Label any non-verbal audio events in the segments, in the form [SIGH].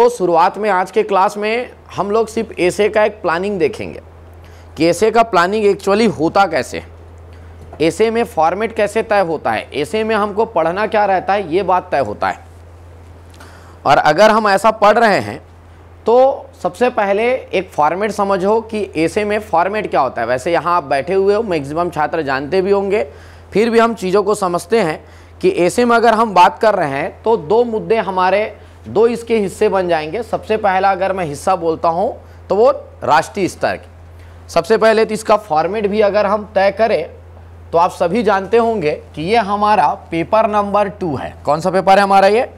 दोस्तों शुरुआत में आज के क्लास में हम लोग सिर्फ ऐसे का एक प्लानिंग देखेंगे कि ऐसे का प्लानिंग एक्चुअली होता कैसे ऐसे में फॉर्मेट कैसे तय होता है ऐसे में हमको पढ़ना क्या रहता है ये बात तय होता है और अगर हम ऐसा पढ़ रहे हैं तो सबसे पहले एक फॉर्मेट समझो कि ऐसे में फॉर्मेट क्या होता है वैसे यहाँ आप बैठे हुए हो मैक्सिमम छात्र जानते भी होंगे फिर भी हम चीज़ों को समझते हैं कि ऐसे में अगर हम बात कर रहे हैं तो दो मुद्दे हमारे दो इसके हिस्से बन जाएंगे सबसे पहला अगर मैं हिस्सा बोलता हूँ तो वो राष्ट्रीय स्तर के सबसे पहले तो इसका फॉर्मेट भी अगर हम तय करें तो आप सभी जानते होंगे कि ये हमारा पेपर नंबर टू है कौन सा पेपर है हमारा ये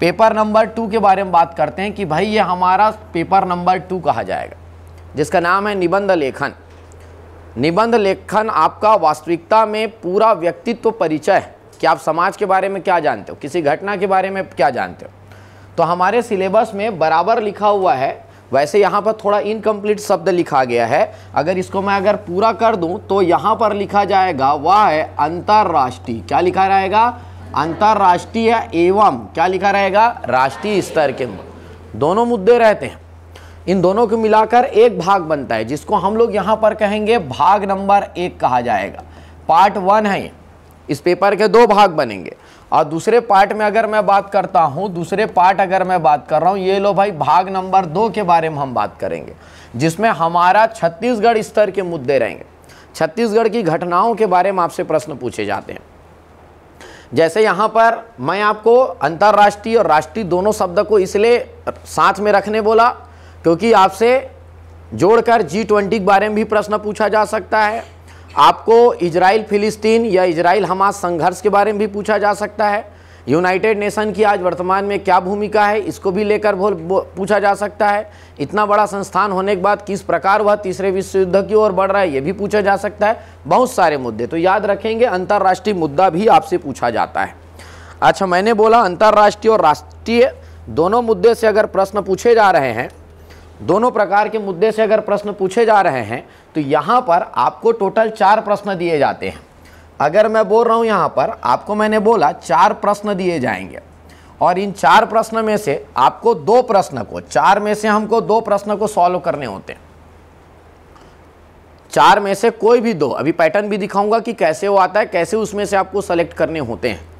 पेपर नंबर टू के बारे में बात करते हैं कि भाई ये हमारा पेपर नंबर टू कहा जाएगा जिसका नाम है निबंध लेखन निबंध लेखन आपका वास्तविकता में पूरा व्यक्तित्व परिचय है कि आप समाज के बारे में क्या जानते हो किसी घटना के बारे में क्या जानते हो तो हमारे सिलेबस में बराबर लिखा हुआ है वैसे यहाँ पर थोड़ा इनकम्प्लीट शब्द लिखा गया है अगर इसको मैं अगर पूरा कर दूँ तो यहाँ पर लिखा जाएगा वह है अंतर्राष्ट्रीय क्या लिखा रहेगा अंतर्राष्ट्रीय एवं क्या लिखा रहेगा राष्ट्रीय स्तर के दोनों मुद्दे रहते हैं इन दोनों को मिलाकर एक भाग बनता है जिसको हम लोग यहाँ पर कहेंगे भाग नंबर एक कहा जाएगा पार्ट वन है इस पेपर के दो भाग बनेंगे और दूसरे पार्ट में अगर मैं बात करता हूँ दूसरे पार्ट अगर मैं बात कर रहा हूँ ये लो भाई भाग नंबर दो के बारे में हम बात करेंगे जिसमें हमारा छत्तीसगढ़ स्तर के मुद्दे रहेंगे छत्तीसगढ़ की घटनाओं के बारे में आपसे प्रश्न पूछे जाते हैं जैसे यहाँ पर मैं आपको अंतर्राष्ट्रीय और राष्ट्रीय दोनों शब्द को इसलिए साथ में रखने बोला क्योंकि आपसे जोड़कर जी ट्वेंटी के बारे में भी प्रश्न पूछा जा सकता है आपको इजराइल फिलिस्तीन या इजराइल हमास संघर्ष के बारे में भी पूछा जा सकता है यूनाइटेड नेशन की आज वर्तमान में क्या भूमिका है इसको भी लेकर बोल पूछा जा सकता है इतना बड़ा संस्थान होने के बाद किस प्रकार वह तीसरे विश्व युद्ध की ओर बढ़ रहा है ये भी पूछा जा सकता है बहुत सारे मुद्दे तो याद रखेंगे अंतर्राष्ट्रीय मुद्दा भी आपसे पूछा जाता है अच्छा मैंने बोला अंतर्राष्ट्रीय और राष्ट्रीय दोनों मुद्दे से अगर प्रश्न पूछे जा रहे हैं दोनों प्रकार के मुद्दे से अगर प्रश्न पूछे जा रहे हैं तो यहाँ पर आपको टोटल चार प्रश्न दिए जाते हैं अगर मैं बोल रहा हूँ यहाँ पर आपको मैंने बोला चार प्रश्न दिए जाएंगे और इन चार प्रश्न में से आपको दो प्रश्न को चार में से हमको दो प्रश्न को सॉल्व करने होते हैं चार में से कोई भी दो अभी पैटर्न भी दिखाऊंगा कि कैसे वो आता है कैसे उसमें से आपको सेलेक्ट करने होते हैं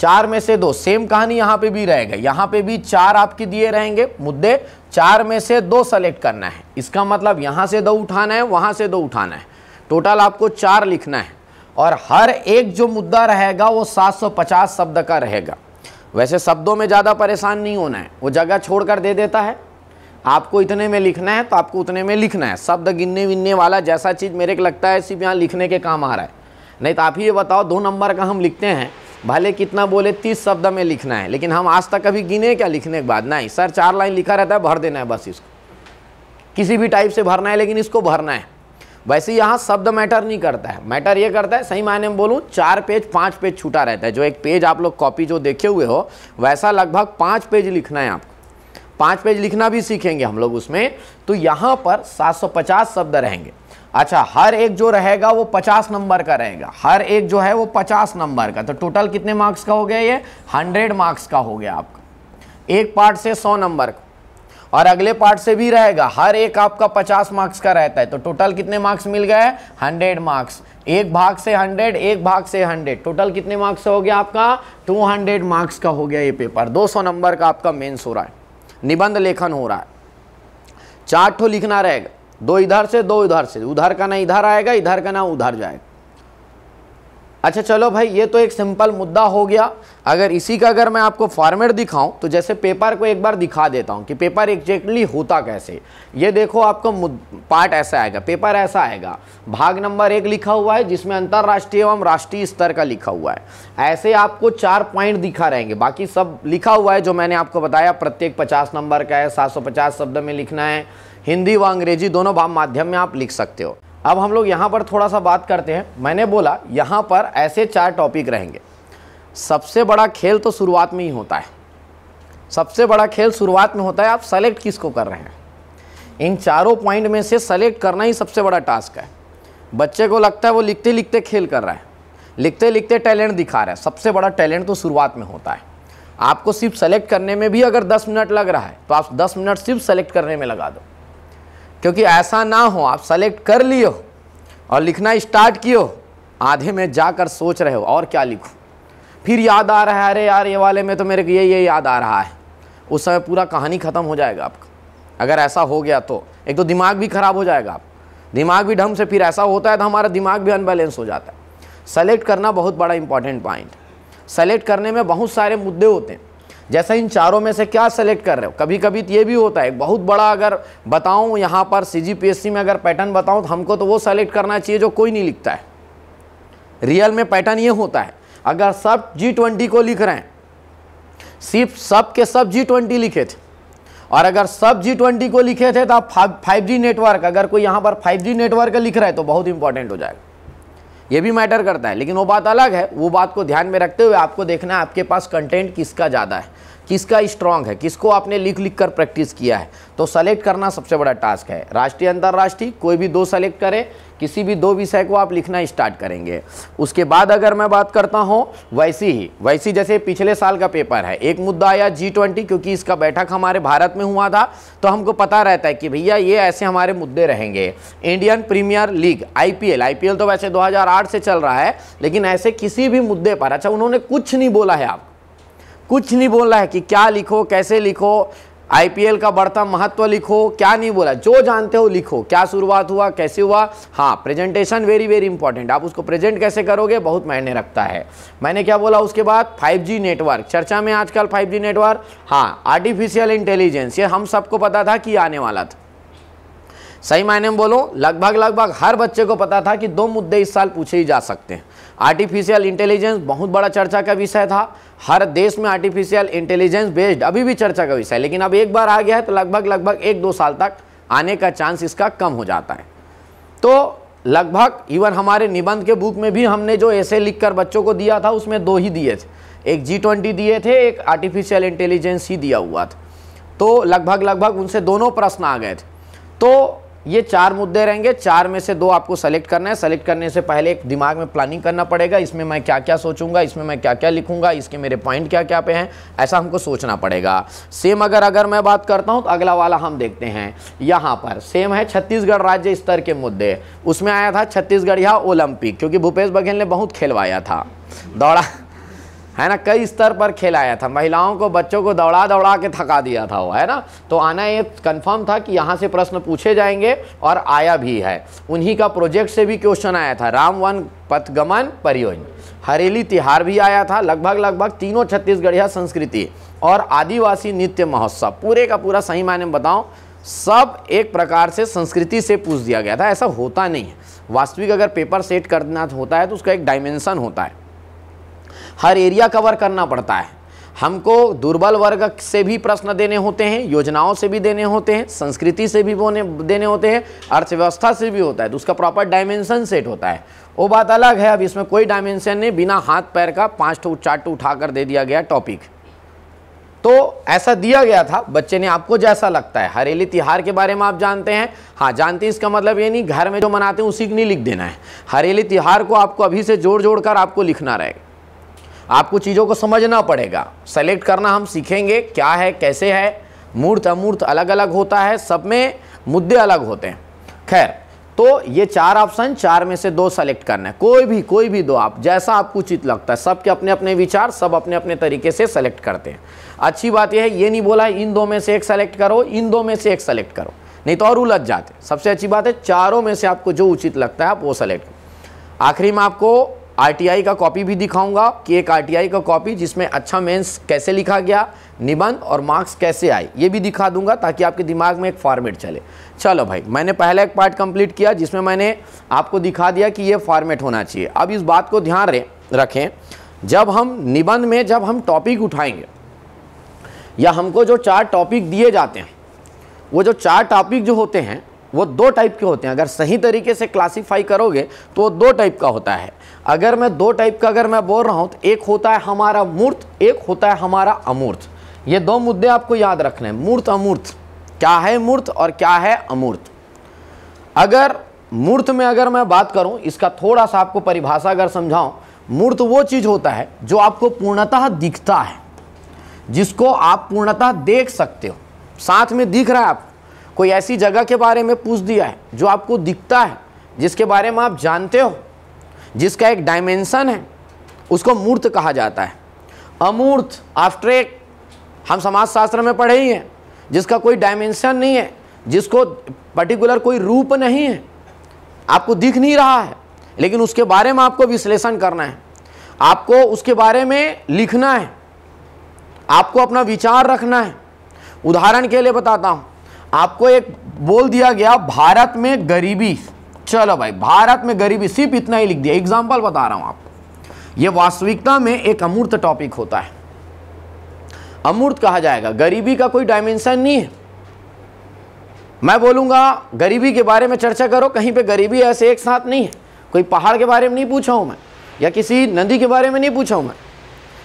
चार में से दो सेम कहानी यहाँ पे भी रहेगा यहाँ पे भी चार आपके दिए रहेंगे मुद्दे चार में से दो सेलेक्ट करना है इसका मतलब यहाँ से दो उठाना है वहाँ से दो उठाना है टोटल आपको चार लिखना है और हर एक जो मुद्दा रहेगा वो 750 शब्द का रहेगा वैसे शब्दों में ज़्यादा परेशान नहीं होना है वो जगह छोड़ कर दे देता है आपको इतने में लिखना है तो आपको उतने में लिखना है शब्द गिनने विनने वाला जैसा चीज़ मेरे को लगता है सिर्फ यहाँ लिखने के काम आ रहा है नहीं तो आप ही ये बताओ दो नंबर का हम लिखते हैं भले कितना बोले तीस शब्द में लिखना है लेकिन हम आज तक कभी गिने क्या लिखने के बाद नहीं सर चार लाइन लिखा रहता है भर देना है बस इसको किसी भी टाइप से भरना है लेकिन इसको भरना है वैसे यहाँ शब्द मैटर नहीं करता है मैटर ये करता है सही मायने में बोलूँ चार पेज पाँच पेज छूटा रहता है जो एक पेज आप लोग कॉपी जो देखे हुए हो वैसा लगभग पाँच पेज लिखना है आपको पाँच पेज लिखना भी सीखेंगे हम लोग उसमें तो यहाँ पर सात शब्द रहेंगे अच्छा हर एक जो रहेगा वो 50 नंबर का रहेगा हर एक जो है वो 50 नंबर का तो टोटल कितने मार्क्स का हो गया ये 100 मार्क्स का हो गया आपका एक पार्ट से 100 नंबर का और अगले पार्ट से भी रहेगा हर एक आपका 50 मार्क्स का रहता है तो टोटल कितने मार्क्स मिल गए 100 मार्क्स एक भाग से 100 एक भाग से 100 टोटल कितने मार्क्स हो गया आपका 200 मार्क्स का हो गया ये पेपर 200 नंबर का आपका मेन्स हो रहा है निबंध लेखन हो रहा है चार ठो तो लिखना रहेगा दो इधर से दो इधर से उधर का ना इधर आएगा इधर का ना उधर जाएगा अच्छा चलो भाई ये तो एक सिंपल मुद्दा हो गया अगर इसी का अगर मैं आपको फॉर्मेट दिखाऊं तो जैसे पेपर को एक बार दिखा देता हूं कि पेपर एग्जैक्टली होता कैसे ये देखो आपको पार्ट ऐसा आएगा पेपर ऐसा आएगा भाग नंबर एक लिखा हुआ है जिसमें अंतर्राष्ट्रीय एवं राष्ट्रीय स्तर का लिखा हुआ है ऐसे आपको चार पॉइंट दिखा रहेंगे बाकी सब लिखा हुआ है जो मैंने आपको बताया प्रत्येक पचास नंबर का है सात शब्द में लिखना है हिंदी व अंग्रेजी दोनों भाव माध्यम में आप लिख सकते हो अब हम लोग यहाँ पर थोड़ा सा बात करते हैं मैंने बोला यहाँ पर ऐसे चार टॉपिक रहेंगे सबसे बड़ा खेल तो शुरुआत में ही होता है सबसे बड़ा खेल शुरुआत में होता है आप सेलेक्ट किसको कर रहे हैं इन चारों पॉइंट में से सेलेक्ट करना ही सबसे बड़ा टास्क है बच्चे को लगता है वो लिखते लिखते खेल कर रहा है लिखते लिखते टैलेंट दिखा रहा है सबसे बड़ा टैलेंट तो शुरुआत में होता है आपको सिर्फ सेलेक्ट करने में भी अगर 10 मिनट लग रहा है तो आप 10 मिनट सिर्फ सेलेक्ट करने में लगा दो क्योंकि ऐसा ना हो आप सेलेक्ट कर लियो और लिखना स्टार्ट कियो आधे में जाकर सोच रहे हो और क्या लिखूं फिर याद आ रहा है अरे यार ये वाले में तो मेरे को ये ये याद आ रहा है उस समय पूरा कहानी ख़त्म हो जाएगा आपका अगर ऐसा हो गया तो एक तो दिमाग भी ख़राब हो जाएगा आप दिमाग भी ढंग से फिर ऐसा होता है तो हमारा दिमाग भी अनबैलेंस हो जाता है सेलेक्ट करना बहुत बड़ा इंपॉर्टेंट पॉइंट सेलेक्ट करने में बहुत सारे मुद्दे होते हैं जैसा इन चारों में से क्या सेलेक्ट कर रहे हो कभी कभी तो ये भी होता है बहुत बड़ा अगर बताऊँ यहाँ पर सी में अगर पैटर्न बताऊँ तो हमको तो वो सेलेक्ट करना चाहिए जो कोई नहीं लिखता है रियल में पैटर्न ये होता है अगर सब जी ट्वेंटी को लिख रहे हैं सिर्फ सब के सब जी ट्वेंटी लिखे थे और अगर सब जी ट्वेंटी को लिखे थे तो आप फाइव जी नेटवर्क अगर कोई यहाँ पर फाइव जी नेटवर्क लिख रहा है तो बहुत इंपॉर्टेंट हो जाएगा ये भी मैटर करता है लेकिन वो बात अलग है वो बात को ध्यान में रखते हुए आपको देखना है आपके पास कंटेंट किसका ज़्यादा है किसका स्ट्रांग है किसको आपने लिख लिख कर प्रैक्टिस किया है तो सेलेक्ट करना सबसे बड़ा टास्क है राष्ट्रीय अंतर्राष्ट्रीय कोई भी दो सेलेक्ट करें किसी भी दो विषय को आप लिखना स्टार्ट करेंगे उसके बाद अगर मैं बात करता हूँ वैसी ही वैसी जैसे पिछले साल का पेपर है एक मुद्दा आया जी ट्वेंटी क्योंकि इसका बैठक हमारे भारत में हुआ था तो हमको पता रहता है कि भैया ये ऐसे हमारे मुद्दे रहेंगे Indian Premier League IPL IPL तो वैसे 2008 से चल रहा है लेकिन ऐसे किसी भी मुद्दे पर अच्छा उन्होंने कुछ नहीं बोला है आपको कुछ नहीं बोला है कि क्या लिखो कैसे लिखो आईपीएल का बढ़ता महत्व लिखो क्या नहीं बोला जो जानते हो लिखो क्या शुरुआत हुआ कैसे हुआ हाँ प्रेजेंटेशन वेरी वेरी इंपॉर्टेंट आप उसको प्रेजेंट कैसे करोगे बहुत मायने रखता है मैंने क्या बोला उसके बाद 5G नेटवर्क चर्चा में आजकल 5G नेटवर्क हाँ आर्टिफिशियल इंटेलिजेंस ये हम सबको पता था कि आने वाला था सही मायने में बोलो लगभग लगभग हर बच्चे को पता था कि दो मुद्दे इस साल पूछे ही जा सकते हैं आर्टिफिशियल इंटेलिजेंस बहुत बड़ा चर्चा का विषय था हर देश में आर्टिफिशियल इंटेलिजेंस बेस्ड अभी भी चर्चा का विषय लेकिन अब एक बार आ गया है तो लगभग लगभग एक दो साल तक आने का चांस इसका कम हो जाता है तो लगभग इवन हमारे निबंध के बुक में भी हमने जो ऐसे लिखकर बच्चों को दिया था उसमें दो ही दिए थे एक जी ट्वेंटी दिए थे एक आर्टिफिशियल इंटेलिजेंस ही दिया हुआ था तो लगभग लगभग उनसे दोनों प्रश्न आ गए थे तो ये चार मुद्दे रहेंगे चार में से दो आपको सेलेक्ट करना है सेलेक्ट करने से पहले एक दिमाग में प्लानिंग करना पड़ेगा इसमें मैं क्या क्या सोचूंगा इसमें मैं क्या क्या लिखूंगा इसके मेरे पॉइंट क्या क्या पे हैं ऐसा हमको सोचना पड़ेगा सेम अगर अगर मैं बात करता हूँ तो अगला वाला हम देखते हैं यहाँ पर सेम है छत्तीसगढ़ राज्य स्तर के मुद्दे उसमें आया था छत्तीसगढ़ या ओलंपिक क्योंकि भूपेश बघेल ने बहुत खेलवाया था दौड़ा है ना कई स्तर पर खेलाया था महिलाओं को बच्चों को दौड़ा दौड़ा के थका दिया था वो है ना तो आना ये कंफर्म था कि यहाँ से प्रश्न पूछे जाएंगे और आया भी है उन्हीं का प्रोजेक्ट से भी क्वेश्चन आया था रामवन पथगमन परियोजना हरेली तिहार भी आया था लगभग लगभग तीनों छत्तीसगढ़िया संस्कृति और आदिवासी नृत्य महोत्सव पूरे का पूरा सही मायने में बताऊँ सब एक प्रकार से संस्कृति से पूछ दिया गया था ऐसा होता नहीं है वास्तविक अगर पेपर सेट करना होता है तो उसका एक डायमेंशन होता है हर एरिया कवर करना पड़ता है हमको दुर्बल वर्ग से भी प्रश्न देने होते हैं योजनाओं से भी देने होते हैं संस्कृति से भी बोने देने होते हैं अर्थव्यवस्था से भी होता है तो उसका प्रॉपर डायमेंशन सेट होता है वो बात अलग है अब इसमें कोई डायमेंशन नहीं बिना हाथ पैर का पाँच टू चार टू उठाकर दे दिया गया टॉपिक तो ऐसा दिया गया था बच्चे ने आपको जैसा लगता है हरेली तिहार के बारे में आप जानते हैं हाँ जानते हैं इसका मतलब ये नहीं घर में जो मनाते हैं उसी को नहीं लिख देना है हरेली तिहार को आपको अभी से जोड़ जोड़ कर आपको लिखना रहेगा आपको चीज़ों को समझना पड़ेगा सेलेक्ट करना हम सीखेंगे क्या है कैसे है मूर्त अमूर्त अलग अलग होता है सब में मुद्दे अलग होते हैं खैर तो ये चार ऑप्शन चार में से दो सेलेक्ट करना है कोई भी कोई भी दो आप जैसा आपको उचित लगता है सबके अपने अपने विचार सब अपने अपने तरीके से सेलेक्ट करते हैं अच्छी बात यह है ये नहीं बोला इन दो में से एक सेलेक्ट करो इन दो में से एक सेलेक्ट करो नहीं तो और उलझ जाते सबसे अच्छी बात है चारों में से आपको जो उचित लगता है आप वो सेलेक्ट आखिरी में आपको आरटीआई का कॉपी भी दिखाऊंगा कि एक आरटीआई का कॉपी जिसमें अच्छा मेंस कैसे लिखा गया निबंध और मार्क्स कैसे आए ये भी दिखा दूंगा ताकि आपके दिमाग में एक फॉर्मेट चले चलो भाई मैंने पहला एक पार्ट कंप्लीट किया जिसमें मैंने आपको दिखा दिया कि ये फॉर्मेट होना चाहिए अब इस बात को ध्यान रखें जब हम निबंध में जब हम टॉपिक उठाएंगे या हमको जो चार टॉपिक दिए जाते हैं वो जो चार टॉपिक जो होते हैं वो दो टाइप के होते हैं अगर सही तरीके से क्लासिफाई करोगे तो वो दो टाइप का होता है अगर मैं दो टाइप का अगर मैं बोल रहा हूँ तो एक होता है हमारा मूर्त एक होता है हमारा अमूर्त ये दो मुद्दे आपको याद रखने हैं मूर्त अमूर्त क्या है मूर्त और क्या है अमूर्त अगर मूर्त में अगर मैं बात करूं इसका थोड़ा सा आपको परिभाषा अगर समझाऊं मूर्त वो चीज़ होता है जो आपको पूर्णतः दिखता है जिसको आप पूर्णतः देख सकते हो साथ में दिख रहा है आपको कोई ऐसी जगह के बारे में पूछ दिया है जो आपको दिखता है जिसके बारे में आप जानते हो जिसका एक डायमेंशन है उसको मूर्त कहा जाता है अमूर्त आफ्ट्रेट हम समाजशास्त्र में पढ़े ही हैं जिसका कोई डायमेंशन नहीं है जिसको पर्टिकुलर कोई रूप नहीं है आपको दिख नहीं रहा है लेकिन उसके बारे में आपको विश्लेषण करना है आपको उसके बारे में लिखना है आपको अपना विचार रखना है उदाहरण के लिए बताता हूँ आपको एक बोल दिया गया भारत में गरीबी चलो भाई भारत में गरीबी सिर्फ इतना ही लिख दिया एग्जाम्पल बता रहा हूं आपको यह वास्तविकता में एक अमूर्त टॉपिक होता है अमूर्त कहा जाएगा गरीबी का कोई डायमेंशन नहीं है मैं बोलूँगा गरीबी के बारे में चर्चा करो कहीं पे गरीबी ऐसे एक साथ नहीं है कोई पहाड़ के बारे में नहीं पूछा हूँ मैं या किसी नदी के बारे में नहीं पूछा हूं मैं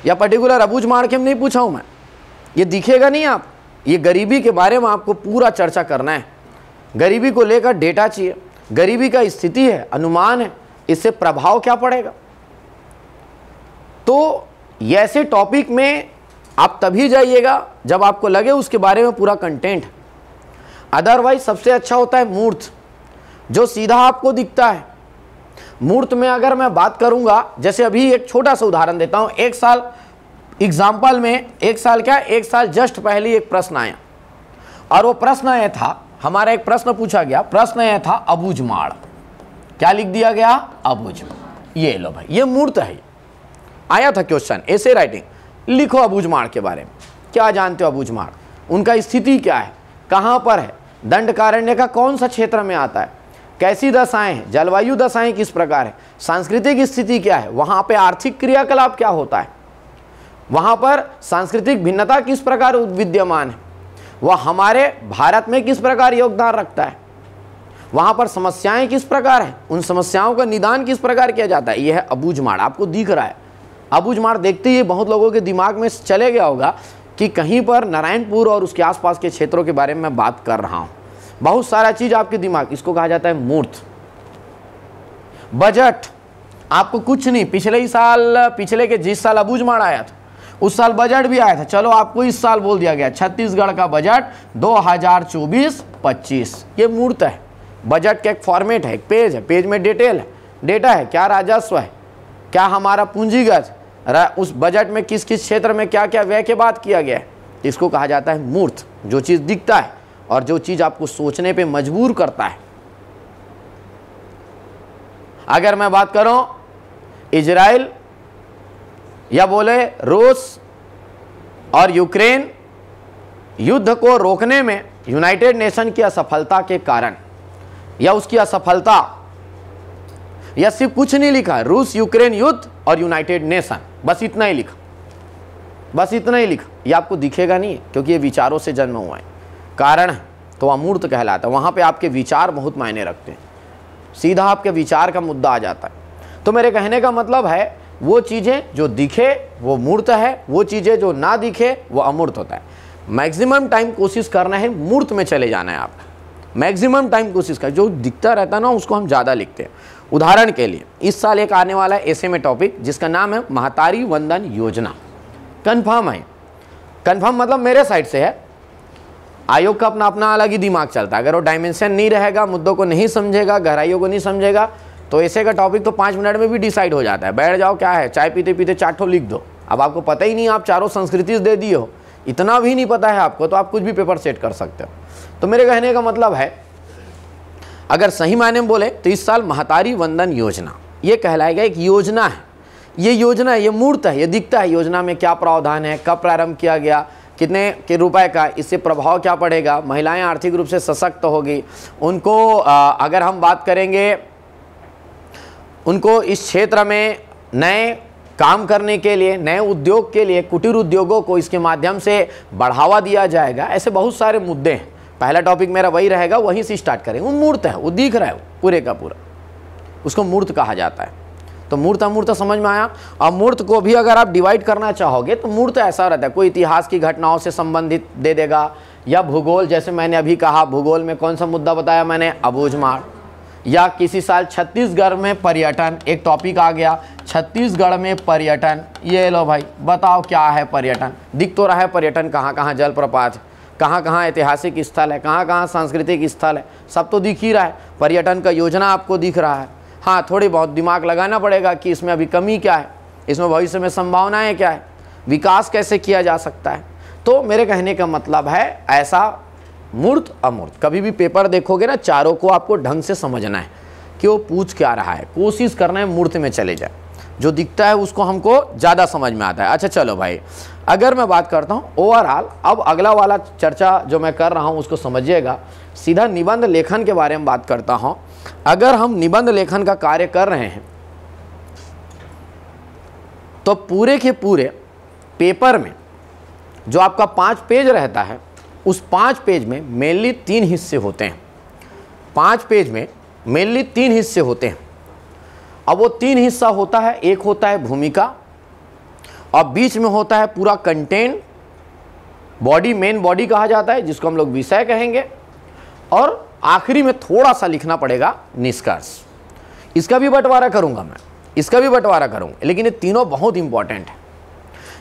या पर्टिकुलर अबूज मार के नहीं पूछा हूँ मैं ये दिखेगा नहीं आप ये गरीबी के बारे में आपको पूरा चर्चा करना है गरीबी को लेकर डेटा चाहिए गरीबी का स्थिति है अनुमान है इससे प्रभाव क्या पड़ेगा तो ऐसे टॉपिक में आप तभी जाइएगा जब आपको लगे उसके बारे में पूरा कंटेंट अदरवाइज सबसे अच्छा होता है मूर्त जो सीधा आपको दिखता है मूर्त में अगर मैं बात करूंगा जैसे अभी एक छोटा सा उदाहरण देता हूं एक साल एग्जाम्पल में एक साल क्या एक साल जस्ट पहले एक प्रश्न आया और वो प्रश्न आया था हमारा एक प्रश्न पूछा गया प्रश्न यह था अबूझमाड़ क्या लिख दिया गया अबूझ ये लो भाई ये मूर्त है आया था क्वेश्चन ऐसे राइटिंग लिखो अबूझमाड़ के बारे में क्या जानते हो अबूझमाड़ उनका स्थिति क्या है कहाँ पर है दंडकारण्य का कौन सा क्षेत्र में आता है कैसी दशाएं हैं जलवायु दशाएं किस प्रकार है सांस्कृतिक स्थिति क्या है वहाँ पर आर्थिक क्रियाकलाप क्या होता है वहाँ पर सांस्कृतिक भिन्नता किस प्रकार विद्यमान है वह हमारे भारत में किस प्रकार योगदान रखता है वहाँ पर समस्याएं किस प्रकार हैं उन समस्याओं का निदान किस प्रकार किया जाता है यह है अबूझमाड़ आपको दिख रहा है अबूझमाड़ देखते ही बहुत लोगों के दिमाग में चले गया होगा कि कहीं पर नारायणपुर और उसके आसपास के क्षेत्रों के बारे में बात कर रहा हूँ बहुत सारा चीज़ आपके दिमाग इसको कहा जाता है मूर्त बजट आपको कुछ नहीं पिछले ही साल पिछले के जिस साल अबूझमाड़ आया था उस साल बजट भी आया था चलो आपको इस साल बोल दिया गया छत्तीसगढ़ का बजट 2024-25 ये मूर्त है बजट का एक फॉर्मेट है एक पेज है पेज में डिटेल है डेटा है क्या राजस्व है क्या हमारा पूंजीगत उस बजट में किस किस क्षेत्र में क्या क्या व्यय के बात किया गया है इसको कहा जाता है मूर्त जो चीज़ दिखता है और जो चीज़ आपको सोचने पर मजबूर करता है अगर मैं बात करूं इजराइल या बोले रूस और यूक्रेन युद्ध को रोकने में यूनाइटेड नेशन की असफलता के कारण या उसकी असफलता या सिर्फ कुछ नहीं लिखा रूस यूक्रेन युद्ध और यूनाइटेड नेशन बस इतना ही लिखा बस इतना ही लिखा ये आपको दिखेगा नहीं क्योंकि ये विचारों से जन्म हुआ है कारण है तो अमूर्त कहलाता है वहाँ पे आपके विचार बहुत मायने रखते हैं सीधा आपके विचार का मुद्दा आ जाता है तो मेरे कहने का मतलब है वो चीज़ें जो दिखे वो मूर्त है वो चीज़ें जो ना दिखे वो अमूर्त होता है मैक्सिमम टाइम कोशिश करना है मूर्त में चले जाना है आप मैक्सिमम टाइम कोशिश कर जो दिखता रहता है ना उसको हम ज़्यादा लिखते हैं उदाहरण के लिए इस साल एक आने वाला है ऐसे में टॉपिक जिसका नाम है महातारी वंदन योजना कन्फर्म है कन्फर्म मतलब मेरे साइड से है आयोग का अपना अपना अलग ही दिमाग चलता है अगर वो डायमेंशन नहीं रहेगा मुद्दों को नहीं समझेगा गहराइयों को नहीं समझेगा तो ऐसे का टॉपिक तो पाँच मिनट में भी डिसाइड हो जाता है बैठ जाओ क्या है चाय पीते पीते चाटो लिख दो अब आपको पता ही नहीं आप चारों संस्कृति दे दी हो इतना भी नहीं पता है आपको तो आप कुछ भी पेपर सेट कर सकते हो तो मेरे कहने का मतलब है अगर सही मायने में बोले तो इस साल महतारी वंदन योजना ये कहलाएगा एक योजना है ये योजना है ये मूर्त है ये दिखता है योजना में क्या प्रावधान है कब प्रारंभ किया गया कितने के रुपए का इससे प्रभाव क्या पड़ेगा महिलाएं आर्थिक रूप से सशक्त होगी उनको अगर हम बात करेंगे उनको इस क्षेत्र में नए काम करने के लिए नए उद्योग के लिए कुटीर उद्योगों को इसके माध्यम से बढ़ावा दिया जाएगा ऐसे बहुत सारे मुद्दे हैं पहला टॉपिक मेरा वही रहेगा वहीं से स्टार्ट करें वो मूर्त है वो दिख रहा है पूरे का पूरा उसको मूर्त कहा जाता है तो मूर्त अमूर्त समझ में आया और मूर्त को भी अगर आप डिवाइड करना चाहोगे तो मूर्त ऐसा रहता है कोई इतिहास की घटनाओं से संबंधित दे देगा या भूगोल जैसे मैंने अभी कहा भूगोल में कौन सा मुद्दा बताया मैंने अबूझमाड़ या किसी साल छत्तीसगढ़ में पर्यटन एक टॉपिक आ गया छत्तीसगढ़ में पर्यटन ये लो भाई बताओ क्या है पर्यटन दिख तो रहा है पर्यटन कहाँ कहाँ जलप्रपात कहाँ कहाँ ऐतिहासिक स्थल है कहाँ कहाँ सांस्कृतिक स्थल है सब तो दिख ही रहा है पर्यटन का योजना आपको दिख रहा है हाँ थोड़ी बहुत दिमाग लगाना पड़ेगा कि इसमें अभी कमी क्या है इसमें भविष्य में संभावनाएँ क्या है विकास कैसे किया जा सकता है तो मेरे कहने का मतलब है ऐसा मूर्त अमूर्त कभी भी पेपर देखोगे ना चारों को आपको ढंग से समझना है कि वो पूछ क्या रहा है कोशिश करना है मूर्त में चले जाए जो दिखता है उसको हमको ज़्यादा समझ में आता है अच्छा चलो भाई अगर मैं बात करता हूँ ओवरऑल अब अगला वाला चर्चा जो मैं कर रहा हूँ उसको समझिएगा सीधा निबंध लेखन के बारे में बात करता हूँ अगर हम निबंध लेखन का कार्य कर रहे हैं तो पूरे के पूरे पेपर में जो आपका पाँच पेज रहता है उस पाँच पेज में मेनली तीन हिस्से होते हैं पाँच पेज में मेनली तीन हिस्से होते हैं अब वो तीन हिस्सा होता है एक होता है भूमिका और बीच में होता है पूरा कंटेन बॉडी मेन बॉडी कहा जाता है जिसको हम लोग विषय कहेंगे और आखिरी में थोड़ा सा लिखना पड़ेगा निष्कर्ष इसका भी बंटवारा करूंगा मैं इसका भी बंटवारा करूंगा लेकिन ये तीनों बहुत इंपॉर्टेंट है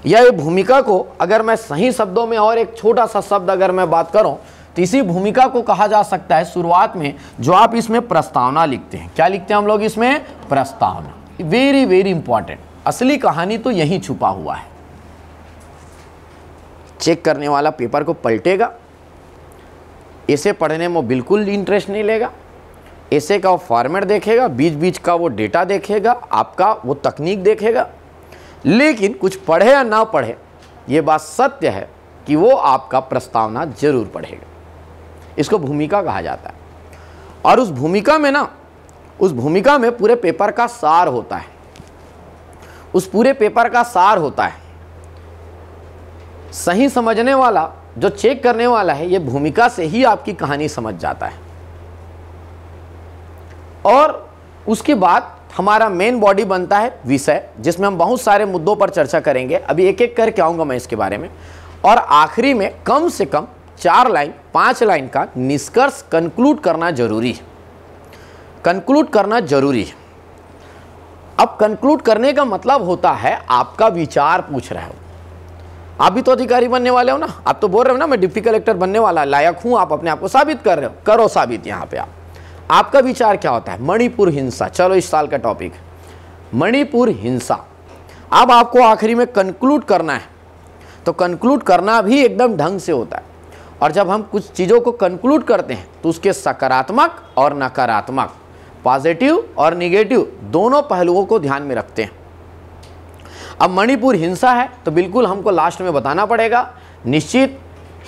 या भूमिका को अगर मैं सही शब्दों में और एक छोटा सा शब्द अगर मैं बात करूँ तो इसी भूमिका को कहा जा सकता है शुरुआत में जो आप इसमें प्रस्तावना लिखते हैं क्या लिखते हैं हम लोग इसमें प्रस्तावना वेरी वेरी इंपॉर्टेंट असली कहानी तो यही छुपा हुआ है चेक करने वाला पेपर को पलटेगा ऐसे पढ़ने में बिल्कुल इंटरेस्ट नहीं लेगा ऐसे का वो फॉर्मेट देखेगा बीच बीच का वो डेटा देखेगा आपका वो तकनीक देखेगा लेकिन कुछ पढ़े या ना पढ़े ये बात सत्य है कि वो आपका प्रस्तावना जरूर पढ़ेगा इसको भूमिका कहा जाता है और उस भूमिका में ना उस भूमिका में पूरे पेपर का सार होता है उस पूरे पेपर का सार होता है सही समझने वाला जो चेक करने वाला है ये भूमिका से ही आपकी कहानी समझ जाता है और उसके बाद हमारा मेन बॉडी बनता है विषय जिसमें हम बहुत सारे मुद्दों पर चर्चा करेंगे अभी एक एक करके आऊँगा मैं इसके बारे में और आखिरी में कम से कम चार लाइन पांच लाइन का निष्कर्ष कंक्लूड करना जरूरी है कंक्लूड करना जरूरी है अब कंक्लूड करने का मतलब होता है आपका विचार पूछ रहे हो आप भी तो अधिकारी बनने वाले हो ना आप तो बोल रहे हो ना मैं डिप्टी कलेक्टर बनने वाला लायक हूँ आप अपने आप को साबित कर रहे हो करो साबित यहाँ पे आप आपका विचार क्या होता है मणिपुर हिंसा चलो इस साल का टॉपिक मणिपुर हिंसा अब आपको आखिरी में कंक्लूड करना है तो कंक्लूड करना भी एकदम ढंग से होता है और जब हम कुछ चीज़ों को कंक्लूड करते हैं तो उसके सकारात्मक और नकारात्मक पॉजिटिव और निगेटिव दोनों पहलुओं को ध्यान में रखते हैं अब मणिपुर हिंसा है तो बिल्कुल हमको लास्ट में बताना पड़ेगा निश्चित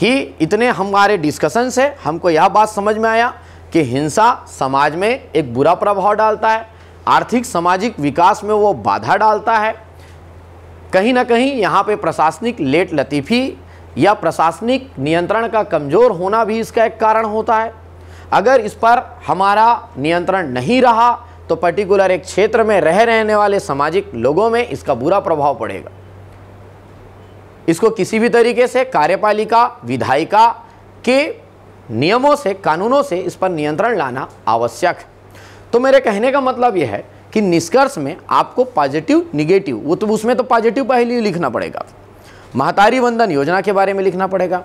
ही इतने हमारे डिस्कशन से हमको यह बात समझ में आया कि हिंसा समाज में एक बुरा प्रभाव डालता है आर्थिक सामाजिक विकास में वो बाधा डालता है कहीं ना कहीं यहाँ पे प्रशासनिक लेट लतीफ़ी या प्रशासनिक नियंत्रण का कमज़ोर होना भी इसका एक कारण होता है अगर इस पर हमारा नियंत्रण नहीं रहा तो पर्टिकुलर एक क्षेत्र में रह रहने वाले सामाजिक लोगों में इसका बुरा प्रभाव पड़ेगा इसको किसी भी तरीके से कार्यपालिका विधायिका के नियमों से कानूनों से इस पर नियंत्रण लाना आवश्यक है तो मेरे कहने का मतलब यह है कि निष्कर्ष में आपको पॉजिटिव निगेटिव वो तो उसमें तो पॉजिटिव पहले ही लिखना पड़ेगा महतारी वंदन योजना के बारे में लिखना पड़ेगा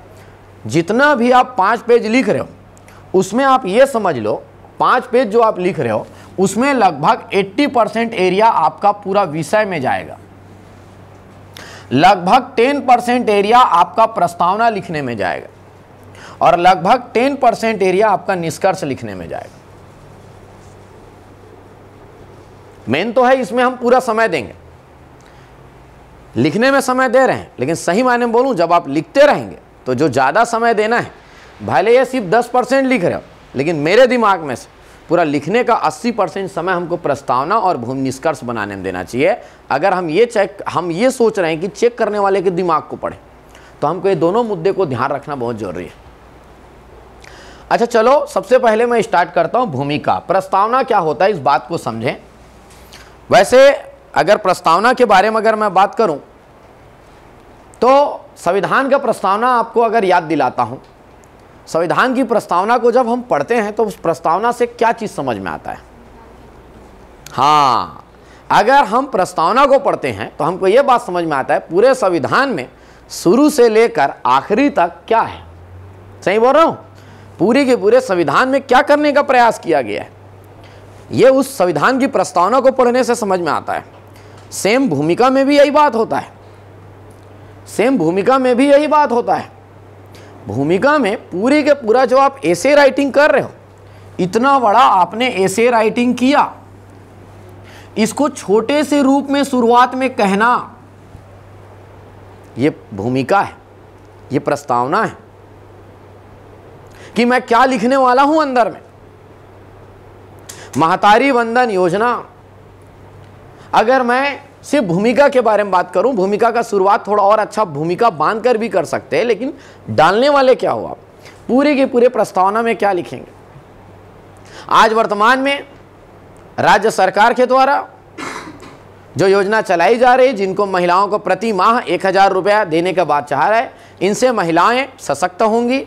जितना भी आप पाँच पेज लिख रहे हो उसमें आप ये समझ लो पाँच पेज जो आप लिख रहे हो उसमें लगभग 80 परसेंट एरिया आपका पूरा विषय में जाएगा लगभग 10 परसेंट एरिया आपका प्रस्तावना लिखने में जाएगा और लगभग टेन परसेंट एरिया आपका निष्कर्ष लिखने में जाएगा मेन तो है इसमें हम पूरा समय देंगे लिखने में समय दे रहे हैं लेकिन सही मायने में बोलूं जब आप लिखते रहेंगे तो जो ज़्यादा समय देना है भले ये सिर्फ दस परसेंट लिख रहे हो लेकिन मेरे दिमाग में से पूरा लिखने का 80 परसेंट समय हमको प्रस्तावना और भूमि निष्कर्ष बनाने में देना चाहिए अगर हम ये चेक हम ये सोच रहे हैं कि चेक करने वाले के दिमाग को पढ़े तो हमको ये दोनों मुद्दे को ध्यान रखना बहुत ज़रूरी है अच्छा चलो सबसे पहले मैं स्टार्ट करता हूँ भूमिका प्रस्तावना क्या होता है इस बात को समझें वैसे अगर प्रस्तावना के बारे में अगर मैं बात करूं तो संविधान का प्रस्तावना आपको अगर याद दिलाता हूं संविधान की प्रस्तावना को जब हम पढ़ते हैं तो उस प्रस्तावना से क्या चीज़ समझ में आता है हाँ अगर हम प्रस्तावना को पढ़ते हैं तो हमको ये बात समझ में आता है पूरे संविधान में शुरू से लेकर आखिरी तक क्या है सही बोल रहा हूँ पूरे के पूरे संविधान में क्या करने का प्रयास किया गया है ये उस संविधान की प्रस्तावना को पढ़ने से समझ में आता है सेम भूमिका में भी यही बात होता है सेम भूमिका में भी यही बात होता है भूमिका में पूरे के पूरा जो आप ऐसे राइटिंग कर रहे हो इतना बड़ा आपने ऐसे राइटिंग किया इसको छोटे से रूप में शुरुआत में कहना ये भूमिका है ये प्रस्तावना है कि मैं क्या लिखने वाला हूं अंदर में महातारी वंदन योजना अगर मैं सिर्फ भूमिका के बारे में बात करूं भूमिका का शुरुआत थोड़ा और अच्छा भूमिका बांध कर भी कर सकते हैं लेकिन डालने वाले क्या हो आप पूरे के पूरे प्रस्तावना में क्या लिखेंगे आज वर्तमान में राज्य सरकार के द्वारा जो योजना चलाई जा रही जिनको महिलाओं को प्रति माह एक हज़ार रुपया देने का बात चाह रहा है इनसे महिलाएं सशक्त होंगी